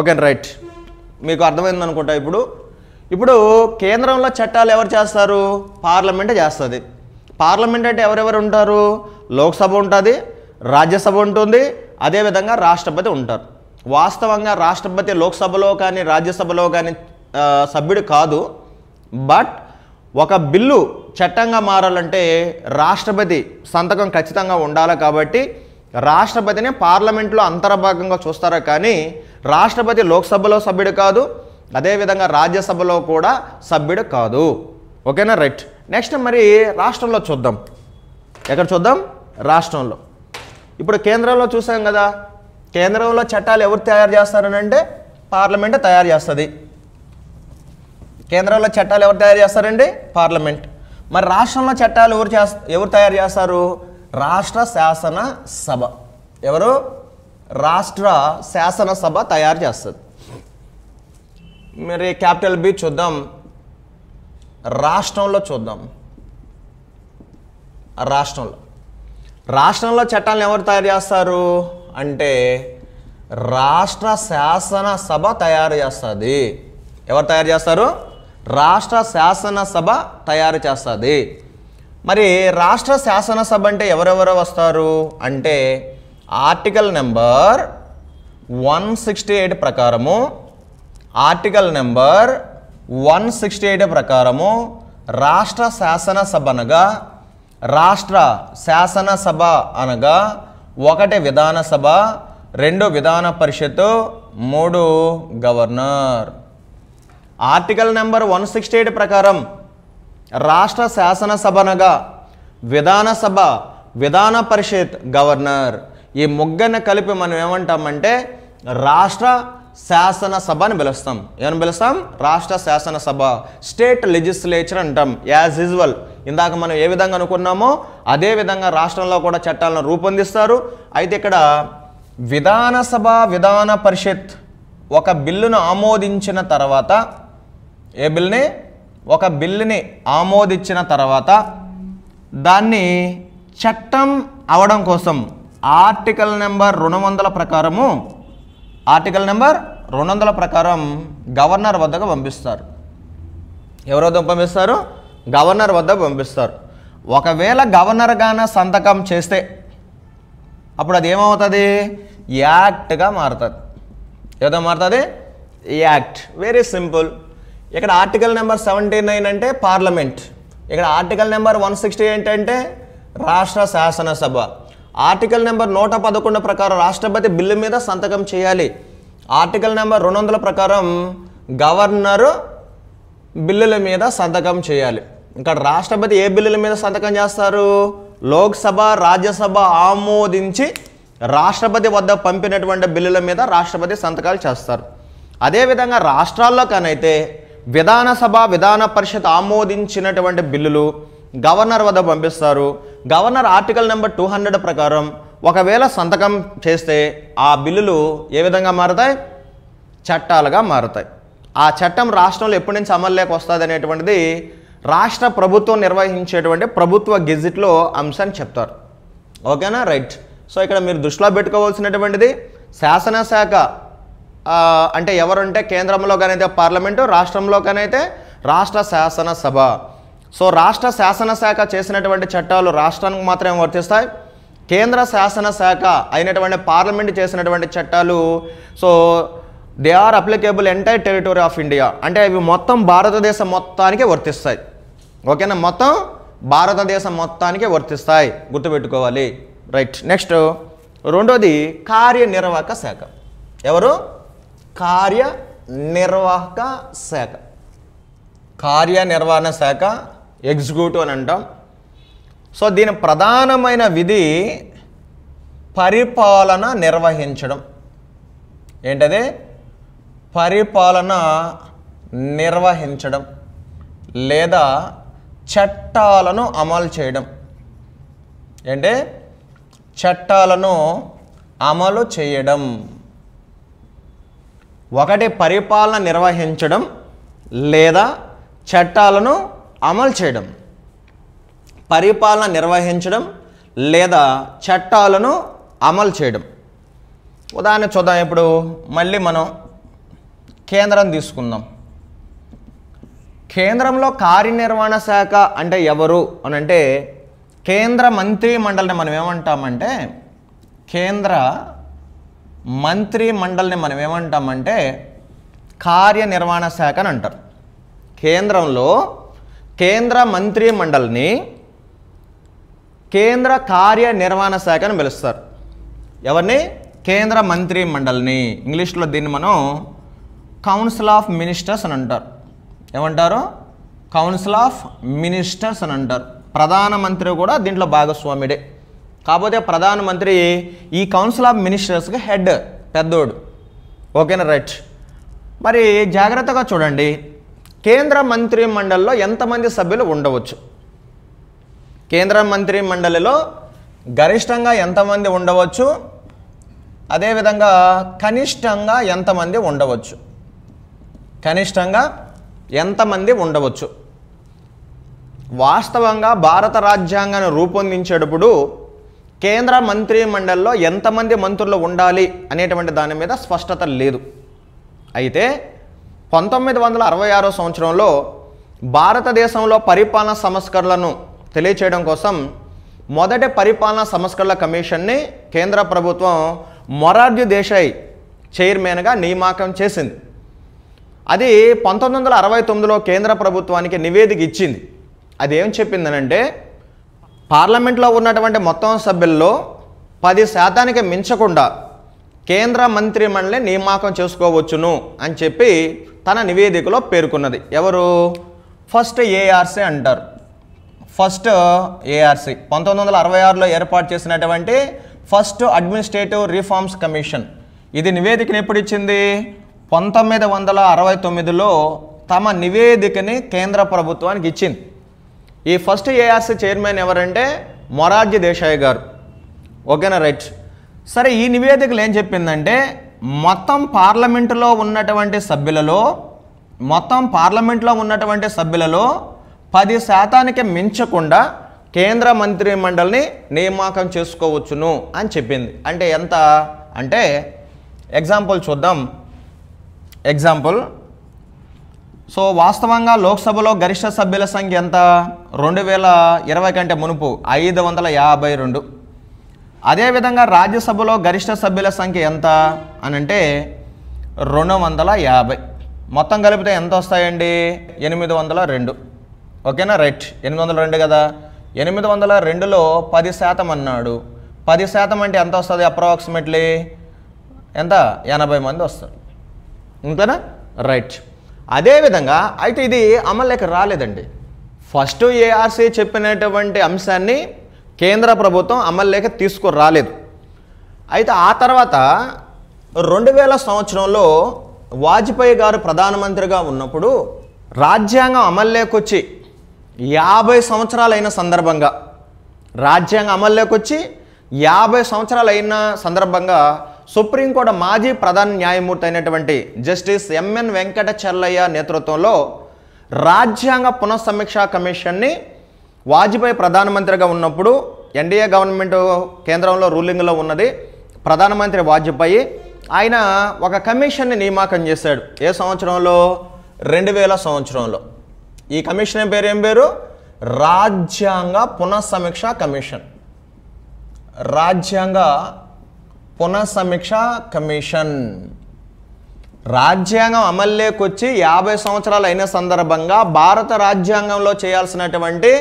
ఓకే రైట్ మీకు అర్థమైంది అనుకుంటా ఇప్పుడు ఇప్పుడు కేంద్రంలో చట్టాలు ఎవరు చేస్తారు పార్లమెంటే చేస్తుంది పార్లమెంట్ అంటే ఎవరెవరు ఉంటారు లోక్సభ ఉంటుంది రాజ్యసభ ఉంటుంది అదేవిధంగా రాష్ట్రపతి ఉంటారు వాస్తవంగా రాష్ట్రపతి లోక్సభలో కానీ రాజ్యసభలో కానీ సభ్యుడు కాదు బట్ ఒక బిల్లు చట్టంగా మారాలంటే రాష్ట్రపతి సంతకం ఖచ్చితంగా ఉండాలి కాబట్టి రాష్ట్రపతిని పార్లమెంట్లో అంతర్భాగంగా చూస్తారు కానీ రాష్ట్రపతి లోక్సభలో సభ్యుడు కాదు అదేవిధంగా రాజ్యసభలో కూడా సభ్యుడు కాదు ఓకేనా రైట్ నెక్స్ట్ మరి రాష్ట్రంలో చూద్దాం ఎక్కడ చూద్దాం రాష్ట్రంలో ఇప్పుడు కేంద్రంలో చూసాం కదా కేంద్రంలో చట్టాలు ఎవరు తయారు చేస్తారనంటే పార్లమెంట్ తయారు చేస్తుంది కేంద్రంలో చట్టాలు ఎవరు తయారు చేస్తారండి పార్లమెంట్ మరి రాష్ట్రంలో చట్టాలు ఎవరు చేస్త ఎవరు తయారు చేస్తారు రాష్ట్ర శాసన సభ ఎవరు రాష్ట్ర శాసన సభ తయారు చేస్తుంది మరి క్యాపిటల్ బి చూద్దాం రాష్ట్రంలో చూద్దాం రాష్ట్రంలో రాష్ట్రంలో చట్టాలను ఎవరు తయారు చేస్తారు అంటే రాష్ట్ర శాసన సభ తయారు చేస్తుంది ఎవరు తయారు చేస్తారు రాష్ట్ర శాసనసభ తయారు చేస్తుంది మరి రాష్ట్ర శాసనసభ అంటే ఎవరెవరు వస్తారు అంటే article number one sixty eight ప్రకారము article number one sixty eight ప్రకారము రాష్ట్ర శాసనసభ అనగా రాష్ట్ర శాసనసభ అనగా ఒకటి విధానసభ రెండు విధాన పరిషత్తు మూడు governor article number one sixty eight ప్రకారం రాష్ట్ర శాసనసభనగా విధానసభ విధాన పరిషత్ గవర్నర్ ఈ ముగ్గురిని కలిపి మనం ఏమంటామంటే రాష్ట్ర శాసనసభ అని పిలుస్తాం ఏమని పిలుస్తాం రాష్ట్ర శాసనసభ స్టేట్ లెజిస్లేచర్ అంటాం యాజ్ యూజువల్ ఇందాక మనం ఏ విధంగా అనుకున్నామో అదే విధంగా రాష్ట్రంలో కూడా చట్టాలను రూపొందిస్తారు అయితే ఇక్కడ విధానసభ విధాన పరిషత్ ఒక బిల్లును ఆమోదించిన తర్వాత ఏ బిల్ని ఒక బిల్లుని ఆమోదించిన తర్వాత దాన్ని చట్టం అవడం కోసం ఆర్టికల్ నెంబర్ రెండు వందల ప్రకారము ఆర్టికల్ నెంబర్ రెండు వందల ప్రకారం గవర్నర్ వద్దకు పంపిస్తారు ఎవరి వద్ద పంపిస్తారు గవర్నర్ వద్ద పంపిస్తారు ఒకవేళ గవర్నర్ గాన సంతకం చేస్తే అప్పుడు అది ఏమవుతుంది యాక్ట్గా మారుతుంది ఏదో మారుతుంది యాక్ట్ వెరీ సింపుల్ ఇక్కడ ఆర్టికల్ నెంబర్ సెవెంటీ నైన్ అంటే పార్లమెంట్ ఇక్కడ ఆర్టికల్ నెంబర్ వన్ సిక్స్టీ ఏంటంటే రాష్ట్ర శాసనసభ ఆర్టికల్ నెంబర్ నూట పదకొండు ప్రకారం రాష్ట్రపతి బిల్లు మీద సంతకం చేయాలి ఆర్టికల్ నెంబర్ రెండు వందల ప్రకారం గవర్నరు బిల్లుల మీద సంతకం చేయాలి ఇక్కడ రాష్ట్రపతి ఏ బిల్లుల మీద సంతకం చేస్తారు లోక్సభ రాజ్యసభ ఆమోదించి రాష్ట్రపతి వద్ద పంపినటువంటి బిల్లుల మీద రాష్ట్రపతి సంతకాలు చేస్తారు అదేవిధంగా రాష్ట్రాల్లో కానైతే విధానసభ విధాన పరిషత్ ఆమోదించినటువంటి బిల్లులు గవర్నర్ వద్ద పంపిస్తారు governor article number two hundred ప్రకారం ఒకవేళ సంతకం చేస్తే ఆ బిల్లులు ఏ విధంగా మారుతాయి చట్టాలుగా మారుతాయి ఆ చట్టం రాష్ట్రంలో ఎప్పటి నుంచి అమల్లోకి వస్తుంది అనేటువంటిది రాష్ట్ర ప్రభుత్వం నిర్వహించేటువంటి ప్రభుత్వ గెజిట్లో అంశాన్ని చెప్తారు ఓకేనా రైట్ సో ఇక్కడ మీరు దృష్టిలో పెట్టుకోవాల్సినటువంటిది శాసనశాఖ అంటే ఎవరుంటే కానైతే పార్లమెంటు రాష్ట్రంలోకనైతే రాష్ట్ర శాసనసభ సో రాష్ట్ర శాసనశాఖ చేసినటువంటి చట్టాలు రాష్ట్రానికి మాత్రమే వర్తిస్తాయి కేంద్ర శాసనశాఖ అయినటువంటి పార్లమెంట్ చేసినటువంటి చట్టాలు so they are applicable entire territory of India అంటే ఇవి మొత్తం భారతదేశం మొత్తానికి వర్తిస్తాయి ఓకేనా మొత్తం భారతదేశం మొత్తానికి వర్తిస్తాయి గుర్తుపెట్టుకోవాలి రైట్ నెక్స్ట్ రెండోది కార్యనిర్వాహక శాఖ ఎవరు కార్య నిర్వాహక శాఖ కార్యనిర్వహణ శాఖ ఎగ్జిక్యూటివ్ అని అంటాం సో దీని ప్రధానమైన విధి పరిపాలన నిర్వహించడం ఏంటది పరిపాలన నిర్వహించడం లేదా చట్టాలను అమలు చేయడం ఏంటి చట్టాలను అమలు చేయడం ఒకటి పరిపాలన నిర్వహించడం లేదా చట్టాలను అమలు చేయడం పరిపాలన నిర్వహించడం లేదా చట్టాలను అమలు చేయడం ఉదాహరణ చూద్దాం ఇప్పుడు మళ్ళీ మనం కేంద్రం తీసుకుందాం కేంద్రంలో కార్యనిర్వహణ శాఖ అంటే ఎవరు అని అంటే కేంద్ర మంత్రి మండలిని మనం ఏమంటామంటే కేంద్ర మంత్రి మండలిని మనం ఏమంటామంటే కార్యనిర్వహణ శాఖ అని అంటారు కేంద్రంలో కేంద్ర మంత్రి మండలిని కేంద్ర కార్యనిర్వహణ శాఖ అని పిలుస్తారు ఎవరిని కేంద్ర మంత్రి మండలిని ఇంగ్లీష్లో దీన్ని మనం కౌన్సిల్ ఆఫ్ మినిస్టర్స్ అని అంటారు ఏమంటారు కౌన్సిల్ ఆఫ్ మినిస్టర్స్ అని అంటారు ప్రధానమంత్రి కూడా దీంట్లో భాగస్వామిడే కాకపోతే ప్రధానమంత్రి ఈ కౌన్సిల్ ఆఫ్ మినిస్టర్స్కి హెడ్ పెద్దోడు ఓకేనా రైట్ మరి జాగ్రత్తగా చూడండి కేంద్ర మంత్రి మండలిలో ఎంతమంది సభ్యులు ఉండవచ్చు కేంద్ర మంత్రి మండలిలో గరిష్టంగా ఎంతమంది ఉండవచ్చు అదేవిధంగా కనిష్టంగా ఎంతమంది ఉండవచ్చు కనిష్టంగా ఎంతమంది ఉండవచ్చు వాస్తవంగా భారత రాజ్యాంగాన్ని రూపొందించేటప్పుడు కేంద్ర మంత్రి మండలిలో ఎంతమంది మంత్రులు ఉండాలి అనేటువంటి దాని మీద స్పష్టత లేదు అయితే పంతొమ్మిది వందల అరవై ఆరో సంవత్సరంలో భారతదేశంలో పరిపాలనా సంస్కరణలను తెలియచేయడం కోసం మొదటి పరిపాలనా సంస్కరణల కమిషన్ని కేంద్ర ప్రభుత్వం మొరార్జీ దేశాయ్ చైర్మన్గా నియమాకం చేసింది అది పంతొమ్మిది వందల అరవై తొమ్మిదిలో కేంద్ర ప్రభుత్వానికి నివేదిక ఇచ్చింది అదేం చెప్పిందనంటే పార్లమెంట్లో ఉన్నటువంటి మొత్తం సభ్యుల్లో పది శాతానికి మించకుండా కేంద్ర మంత్రి మండలి నియామకం చేసుకోవచ్చును అని చెప్పి తన నివేదికలో పేర్కొన్నది ఎవరు ఫస్ట్ ఏఆర్సీ అంటారు ఫస్ట్ ఏఆర్సీ పంతొమ్మిది వందల అరవై ఆరులో ఏర్పాటు చేసినటువంటి ఫస్ట్ అడ్మినిస్ట్రేటివ్ రిఫార్మ్స్ కమిషన్ ఇది నివేదికను ఎప్పుడు ఇచ్చింది పంతొమ్మిది వందల అరవై తొమ్మిదిలో తమ నివేదికని కేంద్ర ప్రభుత్వానికి ఇచ్చింది ఈ ఫస్ట్ ఏఆర్సీ చైర్మన్ ఎవరంటే మొరార్జీ దేశాయ్ గారు ఓకేనా రైట్ సరే ఈ నివేదికలు ఏం చెప్పిందంటే మొత్తం పార్లమెంటులో ఉన్నటువంటి సభ్యులలో మొత్తం పార్లమెంట్లో ఉన్నటువంటి సభ్యులలో పది శాతానికి మించకుండా కేంద్ర మంత్రి మండలిని నియామకం చేసుకోవచ్చును అని చెప్పింది అంటే ఎంత అంటే ఎగ్జాంపుల్ చూద్దాం ఎగ్జాంపుల్ సో వాస్తవంగా లోక్సభలో గరిష్ట సభ్యుల సంఖ్య ఎంత రెండు వేల ఇరవై కంటే మునుపు ఐదు వందల యాభై రెండు అదేవిధంగా రాజ్యసభలో గరిష్ట సభ్యుల సంఖ్య ఎంత అని అంటే రెండు వందల యాభై మొత్తం కలిపితే ఎంత వస్తాయండి ఎనిమిది వందల రెండు ఓకేనా రైట్ ఎనిమిది వందల రెండు కదా ఎనిమిది వందల రెండులో పది శాతం అన్నాడు పది శాతం అంటే ఎంత వస్తుంది అప్రాక్సిమేట్లీ ఎంత ఎనభై మంది వస్తారు ఇంతేనా రైట్ అదేవిధంగా అయితే ఇది అమల్లోకి రాలేదండి ఫస్ట్ ఏఆర్సీ చెప్పినటువంటి అంశాన్ని కేంద్ర ప్రభుత్వం అమల్లోకి తీసుకురాలేదు అయితే ఆ తర్వాత రెండు వేల సంవత్సరంలో వాజ్పేయి గారు ప్రధానమంత్రిగా ఉన్నప్పుడు రాజ్యాంగం అమల్లోకొచ్చి యాభై సంవత్సరాలైన సందర్భంగా రాజ్యాంగం అమల్లోకొచ్చి యాభై సంవత్సరాలైన సందర్భంగా సుప్రీంకోర్టు మాజీ ప్రధాన న్యాయమూర్తి అయినటువంటి జస్టిస్ ఎంఎన్ వెంకట చెల్లయ్య నేతృత్వంలో రాజ్యాంగ పునఃసమీక్షా కమిషన్ని వాజ్పేయి ప్రధానమంత్రిగా ఉన్నప్పుడు ఎన్డీఏ గవర్నమెంట్ కేంద్రంలో రూలింగ్లో ఉన్నది ప్రధానమంత్రి వాజ్పేయి ఆయన ఒక కమిషన్ని నియామకం చేశాడు ఏ సంవత్సరంలో రెండు వేల సంవత్సరంలో ఈ కమిషన్ పేరు ఏం పేరు రాజ్యాంగ పునఃసమీక్ష కమిషన్ రాజ్యాంగ పునఃసమీక్ష కమిషన్ రాజ్యాంగం అమల్లోకి వచ్చి యాభై సంవత్సరాలు అయిన సందర్భంగా భారత రాజ్యాంగంలో చేయాల్సినటువంటి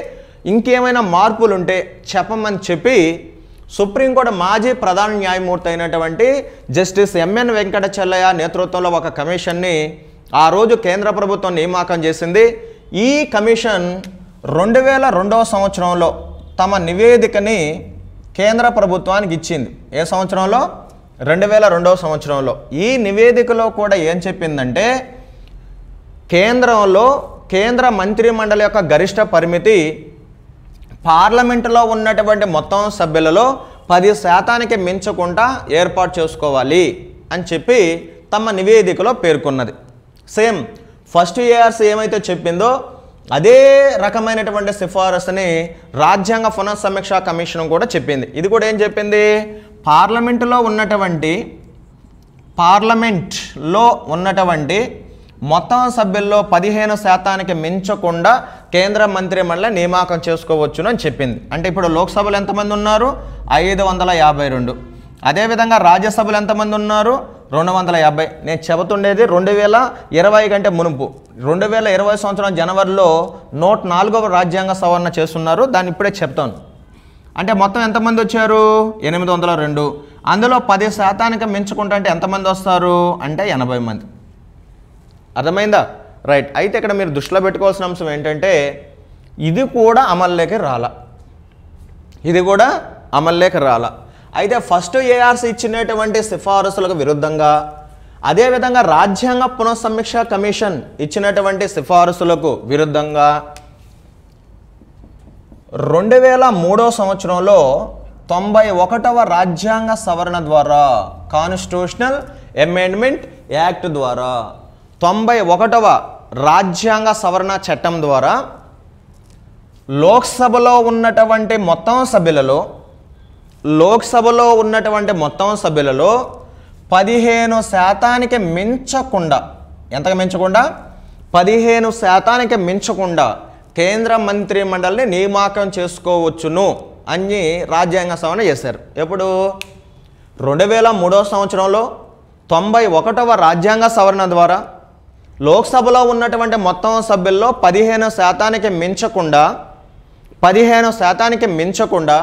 ఇంకేమైనా మార్పులు ఉంటే చెప్పమని చెప్పి సుప్రీంకోర్టు మాజీ ప్రధాన న్యాయమూర్తి అయినటువంటి జస్టిస్ ఎంఎన్ వెంకటచల్లయ్య నేతృత్వంలో ఒక కమిషన్ని ఆ రోజు కేంద్ర ప్రభుత్వం నియామకం చేసింది ఈ కమిషన్ రెండు వేల రెండవ సంవత్సరంలో తమ నివేదికని కేంద్ర ప్రభుత్వానికి ఇచ్చింది ఏ సంవత్సరంలో రెండు వేల రెండవ సంవత్సరంలో ఈ నివేదికలో కూడా ఏం చెప్పిందంటే కేంద్రంలో కేంద్ర మంత్రి మండలి యొక్క గరిష్ట పరిమితి పార్లమెంటులో ఉన్నటువంటి మొత్తం సభ్యులలో పది శాతానికి మించకుండా ఏర్పాటు చేసుకోవాలి అని చెప్పి తమ నివేదికలో పేర్కొన్నది సేమ్ ఫస్ట్ ఇయర్స్ ఏమైతే చెప్పిందో అదే రకమైనటువంటి సిఫారసుని రాజ్యాంగ పునః సమీక్ష కమిషన్ కూడా చెప్పింది ఇది కూడా ఏం చెప్పింది పార్లమెంటులో ఉన్నటువంటి పార్లమెంట్లో ఉన్నటువంటి మొత్తం సభ్యుల్లో పదిహేను శాతానికి మించకుండా కేంద్ర మంత్రి మళ్ళీ నియామకం చేసుకోవచ్చును అని చెప్పింది అంటే ఇప్పుడు లోక్సభలో ఎంతమంది ఉన్నారు ఐదు వందల యాభై రెండు అదేవిధంగా రాజ్యసభలు ఎంతమంది ఉన్నారు రెండు వందల యాభై నేను చెబుతుండేది రెండు వేల ఇరవై కంటే మునుపు రెండు వేల ఇరవై సంవత్సరం జనవరిలో నూట నాలుగవ రాజ్యాంగ సవరణ చేస్తున్నారు దాన్ని ఇప్పుడే చెప్తాను అంటే మొత్తం ఎంతమంది వచ్చారు ఎనిమిది వందల రెండు అందులో పది శాతానికి మించుకుంటా అంటే ఎంతమంది వస్తారు అంటే ఎనభై మంది అర్థమైందా రైట్ అయితే ఇక్కడ మీరు దృష్టిలో పెట్టుకోవాల్సిన అంశం ఏంటంటే ఇది కూడా అమల్లోకి రాల ఇది కూడా అమల్లోకి రాల అయితే ఫస్ట్ ఏఆర్సీ ఇచ్చినటువంటి సిఫారసులకు విరుద్ధంగా అదేవిధంగా రాజ్యాంగ పునఃసమీక్ష కమిషన్ ఇచ్చినటువంటి సిఫారసులకు విరుద్ధంగా రెండు వేల మూడో సంవత్సరంలో తొంభై ఒకటవ రాజ్యాంగ సవరణ ద్వారా కాన్స్టిట్యూషనల్ అమెండ్మెంట్ యాక్ట్ ద్వారా తొంభై ఒకటవ రాజ్యాంగ సవరణ చట్టం ద్వారా లోక్సభలో ఉన్నటువంటి మొత్తం సభ్యులలో లోక్సభలో ఉన్నటువంటి మొత్తం సభ్యులలో పదిహేను శాతానికి మించకుండా ఎంతగా మించకుండా పదిహేను శాతానికి మించకుండా కేంద్ర మంత్రి మండలిని నియామకం చేసుకోవచ్చును అని రాజ్యాంగ సవరణ చేశారు ఎప్పుడు రెండు వేల మూడో సంవత్సరంలో తొంభై ఒకటవ రాజ్యాంగ సవరణ ద్వారా లోక్సభలో ఉన్నటువంటి మొత్తం సభ్యుల్లో పదిహేను శాతానికి మించకుండా పదిహేను శాతానికి మించకుండా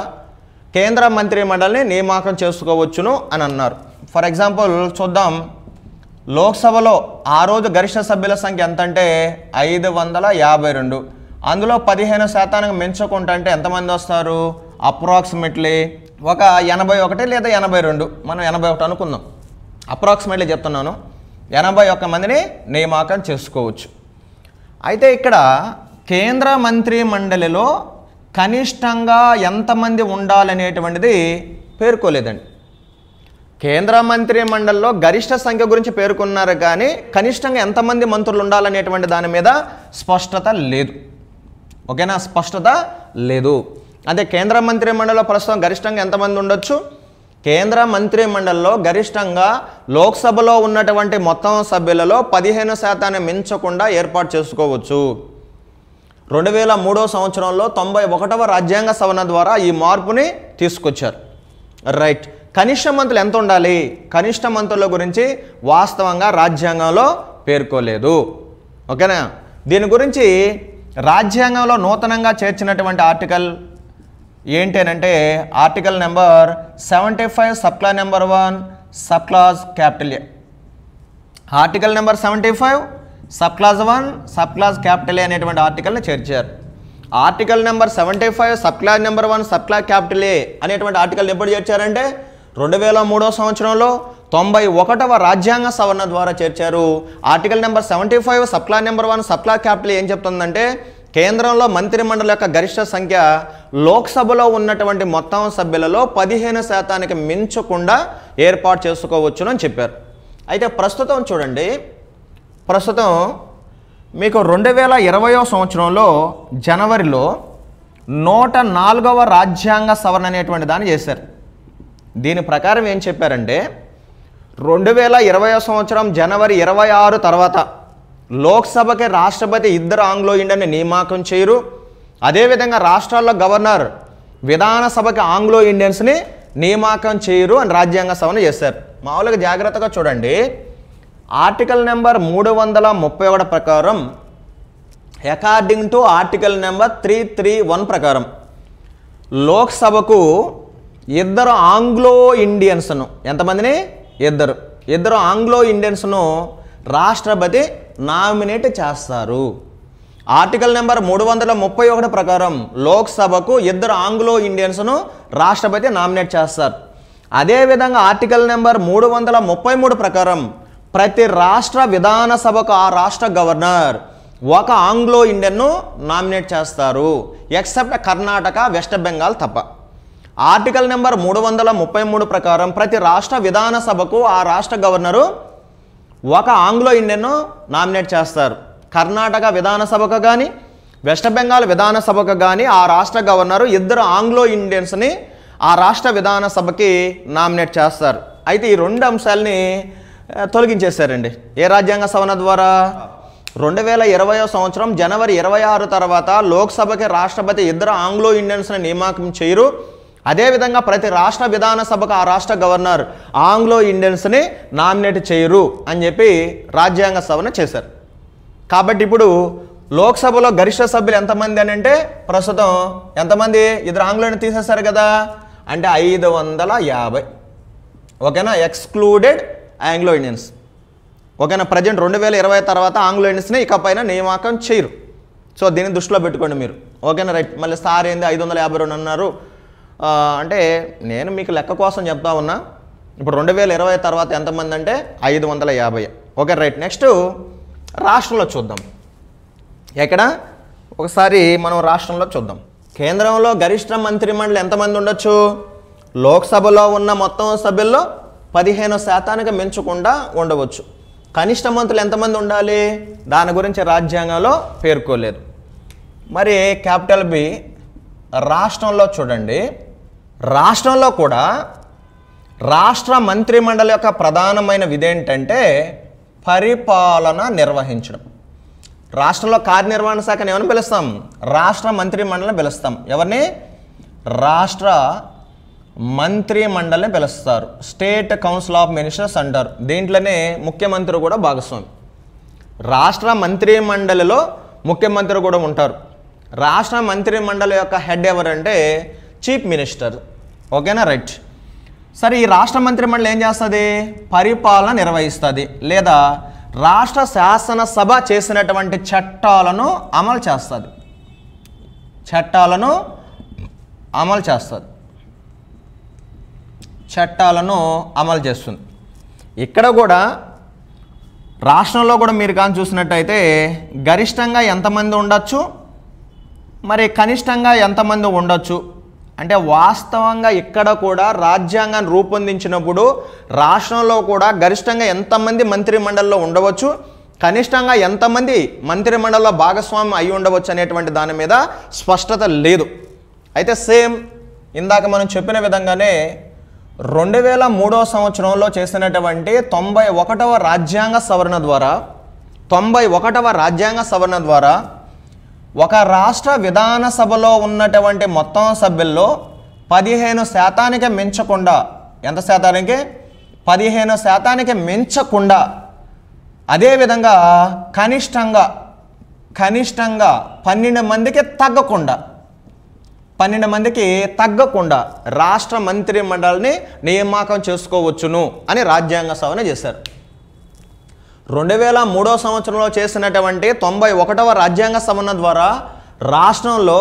కేంద్ర మంత్రి మండలిని నియామకం చేసుకోవచ్చును అని అన్నారు ఫర్ ఎగ్జాంపుల్ చూద్దాం లోక్సభలో ఆ రోజు గరిష్ట సభ్యుల సంఖ్య ఎంత అంటే ఐదు వందల యాభై రెండు అందులో పదిహేను శాతానికి పెంచకుండా అంటే ఎంతమంది వస్తారు అప్రాక్సిమేట్లీ ఒక ఎనభై ఒకటి లేదా ఎనభై రెండు మనం ఎనభై ఒకటి అనుకుందాం అప్రాక్సిమేట్లీ చెప్తున్నాను ఎనభై ఒక్క మందిని నియామకం చేసుకోవచ్చు అయితే ఇక్కడ కేంద్ర మంత్రి మండలిలో కనిష్టంగా ఎంతమంది ఉండాలనేటువంటిది పేర్కోలేదండి కేంద్ర మంత్రి మండలిలో గరిష్ట సంఖ్య గురించి పేర్కొన్నారు కానీ కనిష్టంగా ఎంతమంది మంత్రులు ఉండాలనేటువంటి దాని మీద స్పష్టత లేదు ఓకేనా స్పష్టత లేదు అదే కేంద్ర మంత్రి మండలిలో ప్రస్తుతం గరిష్టంగా ఎంతమంది ఉండొచ్చు కేంద్ర మంత్రి మండలిలో గరిష్టంగా లోక్సభలో ఉన్నటువంటి మొత్తం సభ్యులలో పదిహేను శాతాన్ని మించకుండా ఏర్పాటు చేసుకోవచ్చు రెండు వేల మూడో సంవత్సరంలో తొంభై ఒకటవ రాజ్యాంగ సవరణ ద్వారా ఈ మార్పుని తీసుకొచ్చారు రైట్ కనిష్ట మంత్రులు ఎంత ఉండాలి కనిష్ట మంత్రుల గురించి వాస్తవంగా రాజ్యాంగంలో పేర్కోలేదు ఓకేనా దీని గురించి రాజ్యాంగంలో నూతనంగా చేర్చినటువంటి ఆర్టికల్ ఏంటేనంటే ఆర్టికల్ నెంబర్ సెవెంటీ ఫైవ్ సప్లా నెంబర్ వన్ సప్లాస్ capital A article number seventy five sub clause one sub clause capital A అనేటువంటి ఆర్టికల్ని చేర్చారు article number seventy five sub clause number one sub clause capital A అనేటువంటి article ఎప్పుడు చేర్చారంటే రెండు వేల మూడో సంవత్సరంలో తొంభై ఒకటవ రాజ్యాంగ సవరణ ద్వారా చేర్చారు article number seventy five clause number one clause capital ఏం చెప్తుందంటే కేంద్రంలో మంత్రి మండలి యొక్క గరిష్ట సంఖ్య లోక్సభలో ఉన్నటువంటి మొత్తం సభ్యులలో పదిహేను శాతానికి మించకుండా ఏర్పాటు చేసుకోవచ్చునని చెప్పారు అయితే ప్రస్తుతం చూడండి ప్రస్తుతం మీకు రెండు వేల ఇరవయో సంవత్సరంలో జనవరిలో నూట నాలుగవ రాజ్యాంగ సవరణ అనేటువంటి దాన్ని చేశారు దీని ప్రకారం ఏం చెప్పారంటే రెండు వేల ఇరవయో సంవత్సరం జనవరి ఇరవై ఆరు తర్వాత లోక్సభకి రాష్ట్రపతి ఇద్దరు ఆంగ్లో ఇండియన్ని నియామకం చేయరు అదేవిధంగా రాష్ట్రాల్లో గవర్నర్ విధానసభకి ఆంగ్లో ఇండియన్స్ని నియామకం చేయరు అని రాజ్యాంగ సవరణ చేశారు మామూలుగా జాగ్రత్తగా చూడండి ఆర్టికల్ నెంబర్ మూడు వందల ముప్పై ఒకటి ప్రకారం according to article number three three one ప్రకారం లోక్సభకు ఇద్దరు ఆంగ్లో ఇండియన్స్ను ఎంతమందిని ఇద్దరు ఇద్దరు ఆంగ్లో ఇండియన్స్ను రాష్ట్రపతి నామినేట్ చేస్తారు ఆర్టికల్ నెంబర్ మూడు వందల ముప్పై ఒకటి ప్రకారం లోక్సభకు ఇద్దరు ఆంగ్లో ఇండియన్స్ను రాష్ట్రపతి నామినేట్ చేస్తారు అదేవిధంగా ఆర్టికల్ నెంబర్ మూడు వందల ముప్పై మూడు ప్రకారం ప్రతి రాష్ట్ర విధానసభకు ఆ రాష్ట్ర గవర్నర్ ఒక ఆంగ్లో ఇండియన్ను నామినేట్ చేస్తారు ఎక్సెప్ట్ కర్ణాటక వెస్ట్ బెంగాల్ తప్ప ఆర్టికల్ నెంబర్ మూడు వందల ముప్పై మూడు ప్రకారం ప్రతి రాష్ట్ర విధానసభకు ఆ రాష్ట్ర గవర్నరు ఒక ఆంగ్లో ఇండియన్ను నామినేట్ చేస్తారు కర్ణాటక విధానసభకు కానీ వెస్ట్ బెంగాల్ విధానసభకు కానీ ఆ రాష్ట్ర గవర్నరు ఇద్దరు ఆంగ్లో ఇండియన్స్ని ఆ రాష్ట్ర విధానసభకి నామినేట్ చేస్తారు అయితే ఈ రెండు అంశాలని తొలగించేశారండి ఏ రాజ్యాంగ సవరణ ద్వారా రెండు వేల ఇరవయో సంవత్సరం జనవరి ఇరవై ఆరు తర్వాత లోక్సభకి రాష్ట్రపతి ఇద్దరు ఆంగ్లో ఇండియన్స్ని నియామకం చేయరు అదేవిధంగా ప్రతి రాష్ట్ర విధానసభకు ఆ రాష్ట్ర గవర్నర్ ఆంగ్లో ఇండియన్స్ని నామినేట్ చేయరు అని చెప్పి రాజ్యాంగ సవరణ చేశారు కాబట్టి ఇప్పుడు లోక్సభలో గరిష్ట సభ్యులు ఎంతమంది అని అంటే ప్రస్తుతం ఎంతమంది ఇద్దరు ఆంగ్లోని తీసేశారు కదా అంటే ఐదు వందల యాభై ఓకేనా ఎక్స్క్లూడెడ్ ఆంగ్లో ఇండియన్స్ ఓకేనా ప్రజెంట్ రెండు వేల ఇరవై తర్వాత ఆంగ్లో ఇండియన్స్ని పైన నియామకం చేయరు సో దీన్ని దృష్టిలో పెట్టుకోండి మీరు ఓకేనా రైట్ మళ్ళీ సార్ ఏంది ఐదు వందల యాభై రెండు అన్నారు అంటే నేను మీకు లెక్క కోసం చెప్తా ఉన్నా ఇప్పుడు రెండు వేల ఇరవై తర్వాత ఎంతమంది అంటే ఐదు వందల యాభై ఓకే రైట్ నెక్స్ట్ రాష్ట్రంలో చూద్దాం ఎక్కడ ఒకసారి మనం రాష్ట్రంలో చూద్దాం కేంద్రంలో గరిష్ట మంత్రిమండలి ఎంతమంది ఉండొచ్చు లోక్సభలో ఉన్న మొత్తం సభ్యుల్లో పదిహేను శాతానికి మించకుండా ఉండవచ్చు కనిష్ట మంత్రులు ఎంతమంది ఉండాలి దాని గురించి రాజ్యాంగంలో పేర్కోలేదు మరి క్యాపిటల్ బి రాష్ట్రంలో చూడండి రాష్ట్రంలో కూడా రాష్ట్ర మంత్రిమండలి యొక్క ప్రధానమైన విధేంటంటే పరిపాలన నిర్వహించడం రాష్ట్రంలో కార్యనిర్వహణ శాఖను ఏమని పిలుస్తాం రాష్ట్ర మంత్రిమండలిని పిలుస్తాం ఎవరిని రాష్ట్ర మంత్రి మండలిని పిలుస్తారు స్టేట్ కౌన్సిల్ ఆఫ్ మినిస్టర్స్ అంటారు దీంట్లోనే ముఖ్యమంత్రి కూడా భాగస్వామి రాష్ట్ర మంత్రి మండలిలో ముఖ్యమంత్రి కూడా ఉంటారు రాష్ట్ర మంత్రి మండలి యొక్క హెడ్ ఎవరంటే చీఫ్ మినిస్టర్ ఓకేనా రైట్ సరే ఈ రాష్ట్ర మంత్రి మండలి ఏం చేస్తుంది పరిపాలన నిర్వహిస్తుంది లేదా రాష్ట్ర శాసనసభ చేసినటువంటి చట్టాలను అమలు చేస్తుంది చట్టాలను అమలు చేస్తుంది చట్టాలను అమలు చేస్తుంది ఇక్కడ కూడా రాష్ట్రంలో కూడా మీరు కానీ చూసినట్టయితే గరిష్టంగా ఎంతమంది ఉండొచ్చు మరి కనిష్టంగా ఎంతమంది ఉండొచ్చు అంటే వాస్తవంగా ఇక్కడ కూడా రాజ్యాంగాన్ని రూపొందించినప్పుడు రాష్ట్రంలో కూడా గరిష్టంగా ఎంతమంది మంత్రిమండలిలో ఉండవచ్చు కనిష్టంగా ఎంతమంది మంత్రిమండలిలో భాగస్వామ్యం అయి ఉండవచ్చు అనేటువంటి దాని మీద స్పష్టత లేదు అయితే సేమ్ ఇందాక మనం చెప్పిన విధంగానే రెండు వేల మూడో సంవత్సరంలో చేసినటువంటి తొంభై ఒకటవ రాజ్యాంగ సవరణ ద్వారా తొంభై ఒకటవ రాజ్యాంగ సవరణ ద్వారా ఒక రాష్ట్ర విధాన సభలో ఉన్నటువంటి మొత్తం సభ్యుల్లో పదిహేను శాతానికి మించకుండా ఎంత శాతానికి పదిహేను శాతానికి మించకుండా అదేవిధంగా కనిష్టంగా కనిష్టంగా పన్నెండు మందికి తగ్గకుండా పన్నెండు మందికి తగ్గకుండా రాష్ట్ర మంత్రి మండలిని నియామకం చేసుకోవచ్చును అని రాజ్యాంగ సవరణ చేశారు రెండు వేల మూడో సంవత్సరంలో చేసినటువంటి తొంభై ఒకటవ రాజ్యాంగ సవరణ ద్వారా రాష్ట్రంలో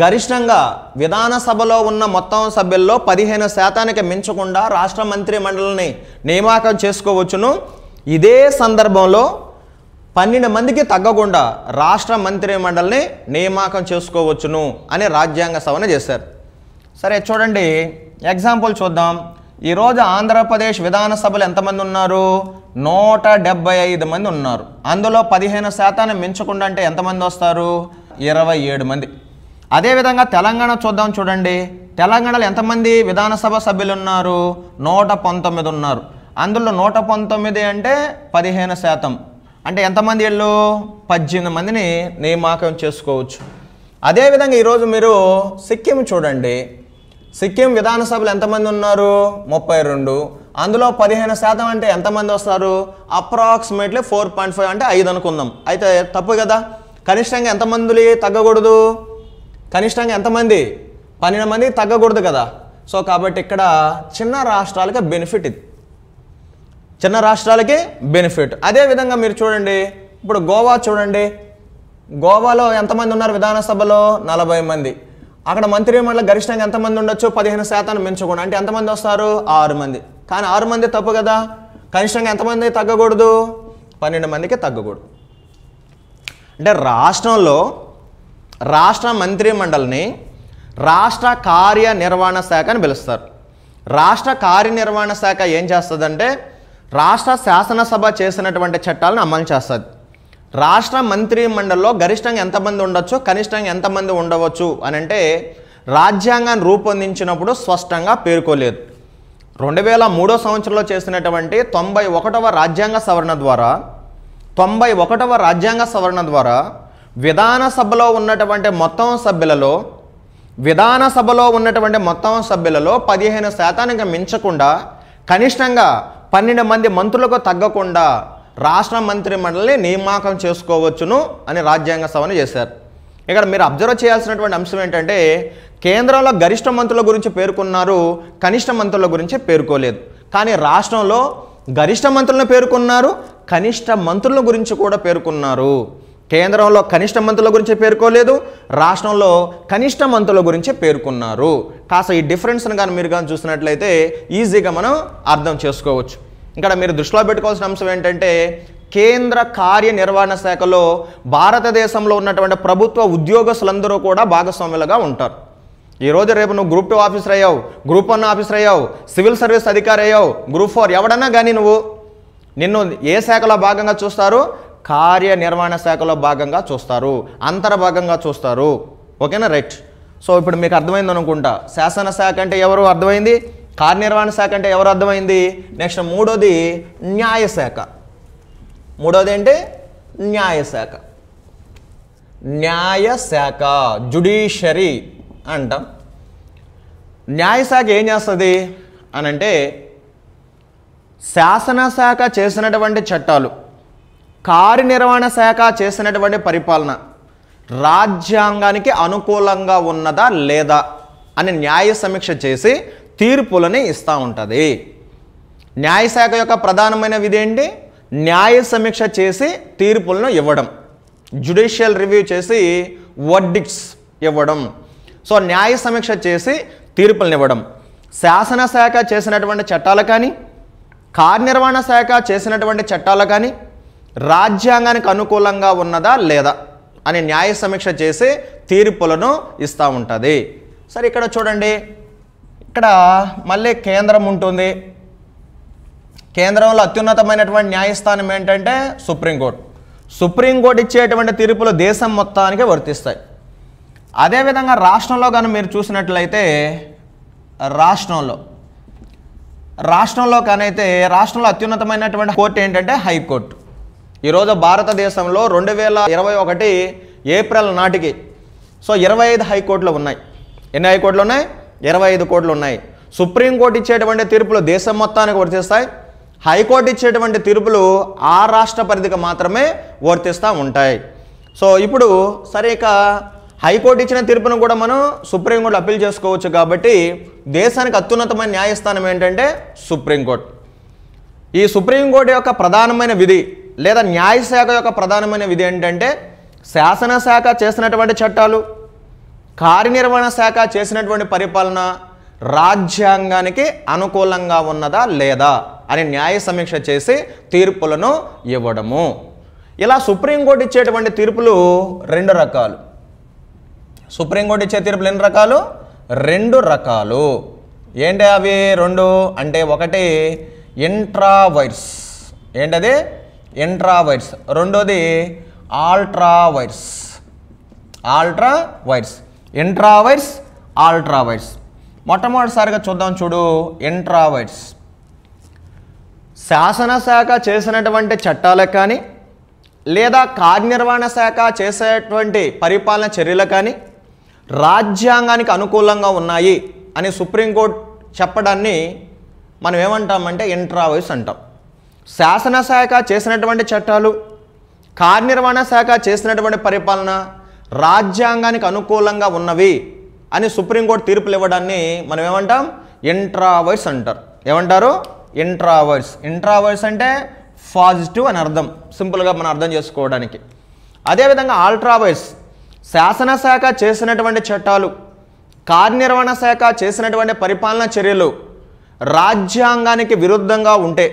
గరిష్టంగా విధానసభలో ఉన్న మొత్తం సభ్యుల్లో పదిహేను శాతానికి మించకుండా రాష్ట్ర మంత్రి మండలిని నియామకం చేసుకోవచ్చును ఇదే సందర్భంలో పన్నెండు మందికి తగ్గకుండా రాష్ట్ర మంత్రి మండలిని నియామకం చేసుకోవచ్చును అని రాజ్యాంగ సవరణ చేశారు సరే చూడండి ఎగ్జాంపుల్ చూద్దాం ఈరోజు ఆంధ్రప్రదేశ్ విధానసభలు ఎంతమంది ఉన్నారు నూట డెబ్బై ఐదు మంది ఉన్నారు అందులో పదిహేను శాతాన్ని మించకుండా అంటే ఎంతమంది వస్తారు ఇరవై ఏడు మంది అదేవిధంగా తెలంగాణ చూద్దాం చూడండి తెలంగాణలో ఎంతమంది విధానసభ సభ్యులు ఉన్నారు నూట పంతొమ్మిది ఉన్నారు అందులో నూట పంతొమ్మిది అంటే పదిహేను శాతం అంటే ఎంతమంది వెళ్ళు పద్దెనిమిది మందిని నియమాకం చేసుకోవచ్చు అదేవిధంగా ఈరోజు మీరు సిక్కిం చూడండి సిక్కిం విధానసభలు ఎంతమంది ఉన్నారు ముప్పై రెండు అందులో పదిహేను శాతం అంటే ఎంతమంది వస్తారు అప్రాక్సిమేట్లీ ఫోర్ పాయింట్ ఫైవ్ అంటే ఐదు అనుకుందాం అయితే తప్పు కదా కనిష్టంగా ఎంతమంది తగ్గకూడదు కనిష్టంగా ఎంతమంది పన్నెండు మంది తగ్గకూడదు కదా సో కాబట్టి ఇక్కడ చిన్న రాష్ట్రాలకు బెనిఫిట్ ఇది చిన్న రాష్ట్రాలకి బెనిఫిట్ అదేవిధంగా మీరు చూడండి ఇప్పుడు గోవా చూడండి గోవాలో ఎంతమంది ఉన్నారు విధానసభలో నలభై మంది అక్కడ మంత్రిమండలి గరిష్టంగా ఎంతమంది ఉండొచ్చు పదిహేను శాతాన్ని మించకూడదు అంటే ఎంతమంది వస్తారు ఆరు మంది కానీ ఆరు మంది తప్పు కదా కనిష్టంగా ఎంతమంది తగ్గకూడదు పన్నెండు మందికి తగ్గకూడదు అంటే రాష్ట్రంలో రాష్ట్ర మంత్రిమండలిని రాష్ట్ర కార్యనిర్వహణ శాఖ అని పిలుస్తారు రాష్ట్ర కార్యనిర్వహణ శాఖ ఏం చేస్తుందంటే రాష్ట్ర శాసనసభ చేసినటువంటి చట్టాలను అమలు చేస్తుంది రాష్ట్ర మంత్రి మండలిలో గరిష్టంగా ఎంతమంది ఉండొచ్చు కనిష్టంగా ఎంతమంది ఉండవచ్చు అని అంటే రాజ్యాంగాన్ని రూపొందించినప్పుడు స్పష్టంగా పేర్కోలేదు రెండు వేల మూడో సంవత్సరంలో చేసినటువంటి తొంభై ఒకటవ రాజ్యాంగ సవరణ ద్వారా తొంభై ఒకటవ రాజ్యాంగ సవరణ ద్వారా విధానసభలో ఉన్నటువంటి మొత్తం సభ్యులలో విధానసభలో ఉన్నటువంటి మొత్తం సభ్యులలో పదిహేను శాతానికి మించకుండా కనిష్టంగా పన్నెండు మంది మంత్రులకు తగ్గకుండా రాష్ట్ర మంత్రి మండలిని నియామకం చేసుకోవచ్చును అని రాజ్యాంగ సవరణ చేశారు ఇక్కడ మీరు అబ్జర్వ్ చేయాల్సినటువంటి అంశం ఏంటంటే కేంద్రంలో గరిష్ట మంత్రుల గురించి పేర్కొన్నారు కనిష్ట మంత్రుల గురించి పేర్కోలేదు కానీ రాష్ట్రంలో గరిష్ట మంత్రులను పేర్కొన్నారు కనిష్ట మంత్రుల గురించి కూడా పేర్కొన్నారు కేంద్రంలో కనిష్ట మంత్రుల గురించి పేర్కోలేదు రాష్ట్రంలో కనిష్ట మంత్రుల గురించి పేర్కొన్నారు కాస్త ఈ డిఫరెన్స్ని కానీ మీరు కానీ చూసినట్లయితే ఈజీగా మనం అర్థం చేసుకోవచ్చు ఇక్కడ మీరు దృష్టిలో పెట్టుకోవాల్సిన అంశం ఏంటంటే కేంద్ర కార్యనిర్వహణ శాఖలో భారతదేశంలో ఉన్నటువంటి ప్రభుత్వ ఉద్యోగస్తులందరూ కూడా భాగస్వాములుగా ఉంటారు ఈరోజు రేపు నువ్వు గ్రూప్ టూ ఆఫీసర్ అయ్యావు గ్రూప్ వన్ ఆఫీసర్ అయ్యావు సివిల్ సర్వీస్ అధికారి అయ్యావు గ్రూప్ ఫోర్ ఎవడన్నా కానీ నువ్వు నిన్ను ఏ శాఖలో భాగంగా చూస్తారో కార్యనిర్వహణ శాఖలో భాగంగా చూస్తారు అంతర్భాగంగా చూస్తారు ఓకేనా రైట్ సో ఇప్పుడు మీకు అర్థమైంది అనుకుంటా శాసనశాఖ అంటే ఎవరు అర్థమైంది కార్యనిర్వహణ శాఖ అంటే ఎవరు అర్థమైంది నెక్స్ట్ మూడోది న్యాయశాఖ మూడోది ఏంటి న్యాయశాఖ న్యాయశాఖ జుడిషరీ అంటాం న్యాయశాఖ ఏం చేస్తుంది అని అంటే శాసనశాఖ చేసినటువంటి చట్టాలు కార్యనిర్వహణ శాఖ చేసినటువంటి పరిపాలన రాజ్యాంగానికి అనుకూలంగా ఉన్నదా లేదా అని న్యాయ సమీక్ష చేసి తీర్పులని ఇస్తూ ఉంటుంది న్యాయశాఖ యొక్క ప్రధానమైన విధి ఏంటి న్యాయ సమీక్ష చేసి తీర్పులను ఇవ్వడం జ్యుడిషియల్ రివ్యూ చేసి వర్డిక్ట్స్ ఇవ్వడం సో న్యాయ సమీక్ష చేసి తీర్పులను ఇవ్వడం శాసనశాఖ చేసినటువంటి చట్టాలు కానీ కార్యనిర్వహణ శాఖ చేసినటువంటి చట్టాలు కానీ రాజ్యాంగానికి అనుకూలంగా ఉన్నదా లేదా అని న్యాయ సమీక్ష చేసి తీర్పులను ఇస్తూ ఉంటుంది సరే ఇక్కడ చూడండి ఇక్కడ మళ్ళీ కేంద్రం ఉంటుంది కేంద్రంలో అత్యున్నతమైనటువంటి న్యాయస్థానం ఏంటంటే సుప్రీంకోర్టు సుప్రీంకోర్టు ఇచ్చేటువంటి తీర్పులు దేశం మొత్తానికి వర్తిస్తాయి అదేవిధంగా రాష్ట్రంలో కానీ మీరు చూసినట్లయితే రాష్ట్రంలో రాష్ట్రంలో కానైతే రాష్ట్రంలో అత్యున్నతమైనటువంటి కోర్టు ఏంటంటే హైకోర్టు ఈరోజు భారతదేశంలో రెండు వేల ఇరవై ఒకటి ఏప్రిల్ నాటికి సో ఇరవై ఐదు హైకోర్టులు ఉన్నాయి ఎన్ని హైకోర్టులు ఉన్నాయి ఇరవై ఐదు కోట్లు ఉన్నాయి సుప్రీంకోర్టు ఇచ్చేటువంటి తీర్పులు దేశం మొత్తానికి వర్తిస్తాయి హైకోర్టు ఇచ్చేటువంటి తీర్పులు ఆ రాష్ట్ర పరిధికి మాత్రమే వర్తిస్తూ ఉంటాయి సో ఇప్పుడు సరే ఇక హైకోర్టు ఇచ్చిన తీర్పును కూడా మనం సుప్రీంకోర్టు అప్పీల్ చేసుకోవచ్చు కాబట్టి దేశానికి అత్యున్నతమైన న్యాయస్థానం ఏంటంటే సుప్రీంకోర్టు ఈ సుప్రీంకోర్టు యొక్క ప్రధానమైన విధి లేదా న్యాయశాఖ యొక్క ప్రధానమైన విధి ఏంటంటే శాసనశాఖ చేసినటువంటి చట్టాలు కార్యనిర్వహణ శాఖ చేసినటువంటి పరిపాలన రాజ్యాంగానికి అనుకూలంగా ఉన్నదా లేదా అని న్యాయ సమీక్ష చేసి తీర్పులను ఇవ్వడము ఇలా సుప్రీంకోర్టు ఇచ్చేటువంటి తీర్పులు రెండు రకాలు సుప్రీంకోర్టు ఇచ్చే తీర్పులు ఎన్ని రకాలు రెండు రకాలు ఏంటి అవి రెండు అంటే ఒకటి ఇంట్రావైర్స్ ఏంటది ఇంట్రావైర్స్ రెండోది ఆల్ట్రావైర్స్ ఆల్ట్రావైర్స్ ఇంట్రావైర్స్ ఆల్ట్రావైర్స్ మొట్టమొదటిసారిగా చూద్దాం చూడు ఇంట్రావైర్స్ శాసనశాఖ చేసినటువంటి చట్టాలకు కానీ లేదా కార్యనిర్వహణ శాఖ చేసేటువంటి పరిపాలన చర్యలు కానీ రాజ్యాంగానికి అనుకూలంగా ఉన్నాయి అని సుప్రీంకోర్టు చెప్పడాన్ని మనం ఏమంటామంటే ఇంట్రావైస్ అంటాం శాసనశాఖ చేసినటువంటి చట్టాలు కార్యనిర్వహణ శాఖ చేసినటువంటి పరిపాలన రాజ్యాంగానికి అనుకూలంగా ఉన్నవి అని సుప్రీంకోర్టు తీర్పులు ఇవ్వడాన్ని మనం ఏమంటాం ఇంట్రావర్స్ అంటారు ఏమంటారు ఇంట్రావర్స్ ఇంట్రావర్స్ అంటే పాజిటివ్ అని అర్థం సింపుల్గా మనం అర్థం చేసుకోవడానికి అదేవిధంగా ఆల్ట్రావర్స్ శాసనశాఖ చేసినటువంటి చట్టాలు కార్యనిర్వహణ శాఖ చేసినటువంటి పరిపాలనా చర్యలు రాజ్యాంగానికి విరుద్ధంగా ఉంటే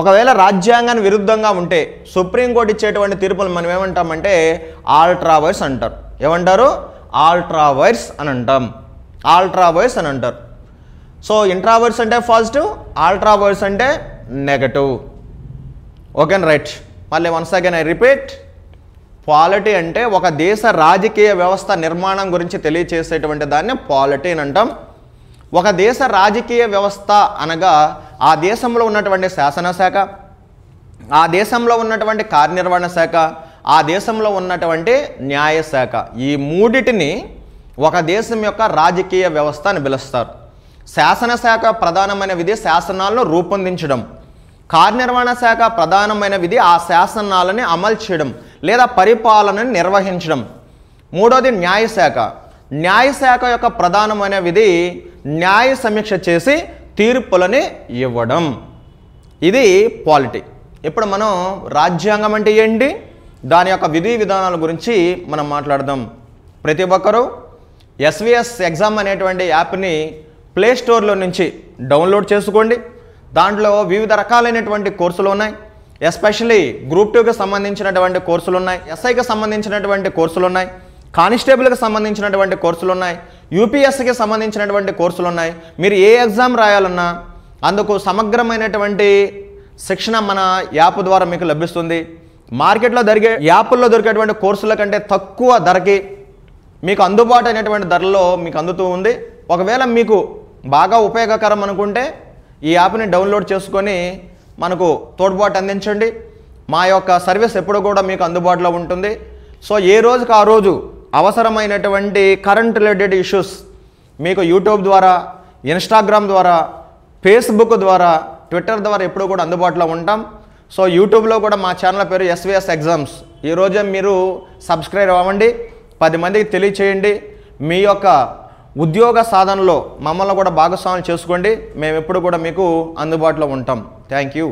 ఒకవేళ రాజ్యాంగాన్ని విరుద్ధంగా ఉంటే సుప్రీంకోర్టు ఇచ్చేటువంటి తీర్పులు మనం ఏమంటామంటే ఆల్ట్రావర్స్ అంటారు ఏమంటారు ఆల్ట్రావర్స్ అని అంటాం ఆల్ట్రావర్స్ అని అంటారు సో ఇంట్రావర్స్ అంటే పాజిటివ్ ఆల్ట్రావర్స్ అంటే నెగటివ్ ఓకే రైట్ మళ్ళీ once again I repeat polity అంటే ఒక దేశ రాజకీయ వ్యవస్థ నిర్మాణం గురించి తెలియచేసేటువంటి దాన్ని పాలిటీ అని అంటాం ఒక దేశ రాజకీయ వ్యవస్థ అనగా ఆ దేశంలో ఉన్నటువంటి శాసనశాఖ ఆ దేశంలో ఉన్నటువంటి కార్యనిర్వహణ శాఖ ఆ దేశంలో ఉన్నటువంటి న్యాయశాఖ ఈ మూడిటిని ఒక దేశం యొక్క రాజకీయ వ్యవస్థ అని పిలుస్తారు శాసనశాఖ ప్రధానమైన విధి శాసనాలను రూపొందించడం కార్యనిర్వహణ శాఖ ప్రధానమైన విధి ఆ శాసనాలని అమలు చేయడం లేదా పరిపాలనని నిర్వహించడం మూడోది న్యాయశాఖ న్యాయశాఖ యొక్క ప్రధానమైన విధి న్యాయ సమీక్ష చేసి తీర్పులని ఇవ్వడం ఇది పాలిటీ ఇప్పుడు మనం రాజ్యాంగం అంటే ఏంటి దాని యొక్క విధి విధానాల గురించి మనం మాట్లాడదాం ప్రతి ఒక్కరూ ఎస్విఎస్ ఎగ్జామ్ అనేటువంటి యాప్ని ప్లే స్టోర్లో నుంచి డౌన్లోడ్ చేసుకోండి దాంట్లో వివిధ రకాలైనటువంటి కోర్సులు ఉన్నాయి ఎస్పెషలీ గ్రూప్ టూకి సంబంధించినటువంటి కోర్సులు ఉన్నాయి ఎస్ఐకి సంబంధించినటువంటి కోర్సులు ఉన్నాయి కానిస్టేబుల్కి సంబంధించినటువంటి కోర్సులు ఉన్నాయి యూపీఎస్సికి సంబంధించినటువంటి కోర్సులు ఉన్నాయి మీరు ఏ ఎగ్జామ్ రాయాలన్నా అందుకు సమగ్రమైనటువంటి శిక్షణ మన యాప్ ద్వారా మీకు లభిస్తుంది మార్కెట్లో దొరికే యాప్ల్లో దొరికేటువంటి కోర్సుల కంటే తక్కువ ధరకి మీకు అందుబాటు అయినటువంటి ధరలో మీకు అందుతూ ఉంది ఒకవేళ మీకు బాగా ఉపయోగకరం అనుకుంటే ఈ యాప్ని డౌన్లోడ్ చేసుకొని మనకు తోడ్పాటు అందించండి మా యొక్క సర్వీస్ ఎప్పుడు కూడా మీకు అందుబాటులో ఉంటుంది సో ఏ రోజుకు ఆ రోజు అవసరమైనటువంటి కరెంట్ రిలేటెడ్ ఇష్యూస్ మీకు యూట్యూబ్ ద్వారా ఇన్స్టాగ్రామ్ ద్వారా ఫేస్బుక్ ద్వారా ట్విట్టర్ ద్వారా ఎప్పుడూ కూడా అందుబాటులో ఉంటాం సో యూట్యూబ్లో కూడా మా ఛానల్ పేరు ఎస్విఎస్ ఎగ్జామ్స్ ఈరోజే మీరు సబ్స్క్రైబ్ అవ్వండి పది మందికి తెలియచేయండి మీ యొక్క ఉద్యోగ సాధనలో మమ్మల్ని కూడా భాగస్వామ్యం చేసుకోండి మేము ఎప్పుడు కూడా మీకు అందుబాటులో ఉంటాం థ్యాంక్ యూ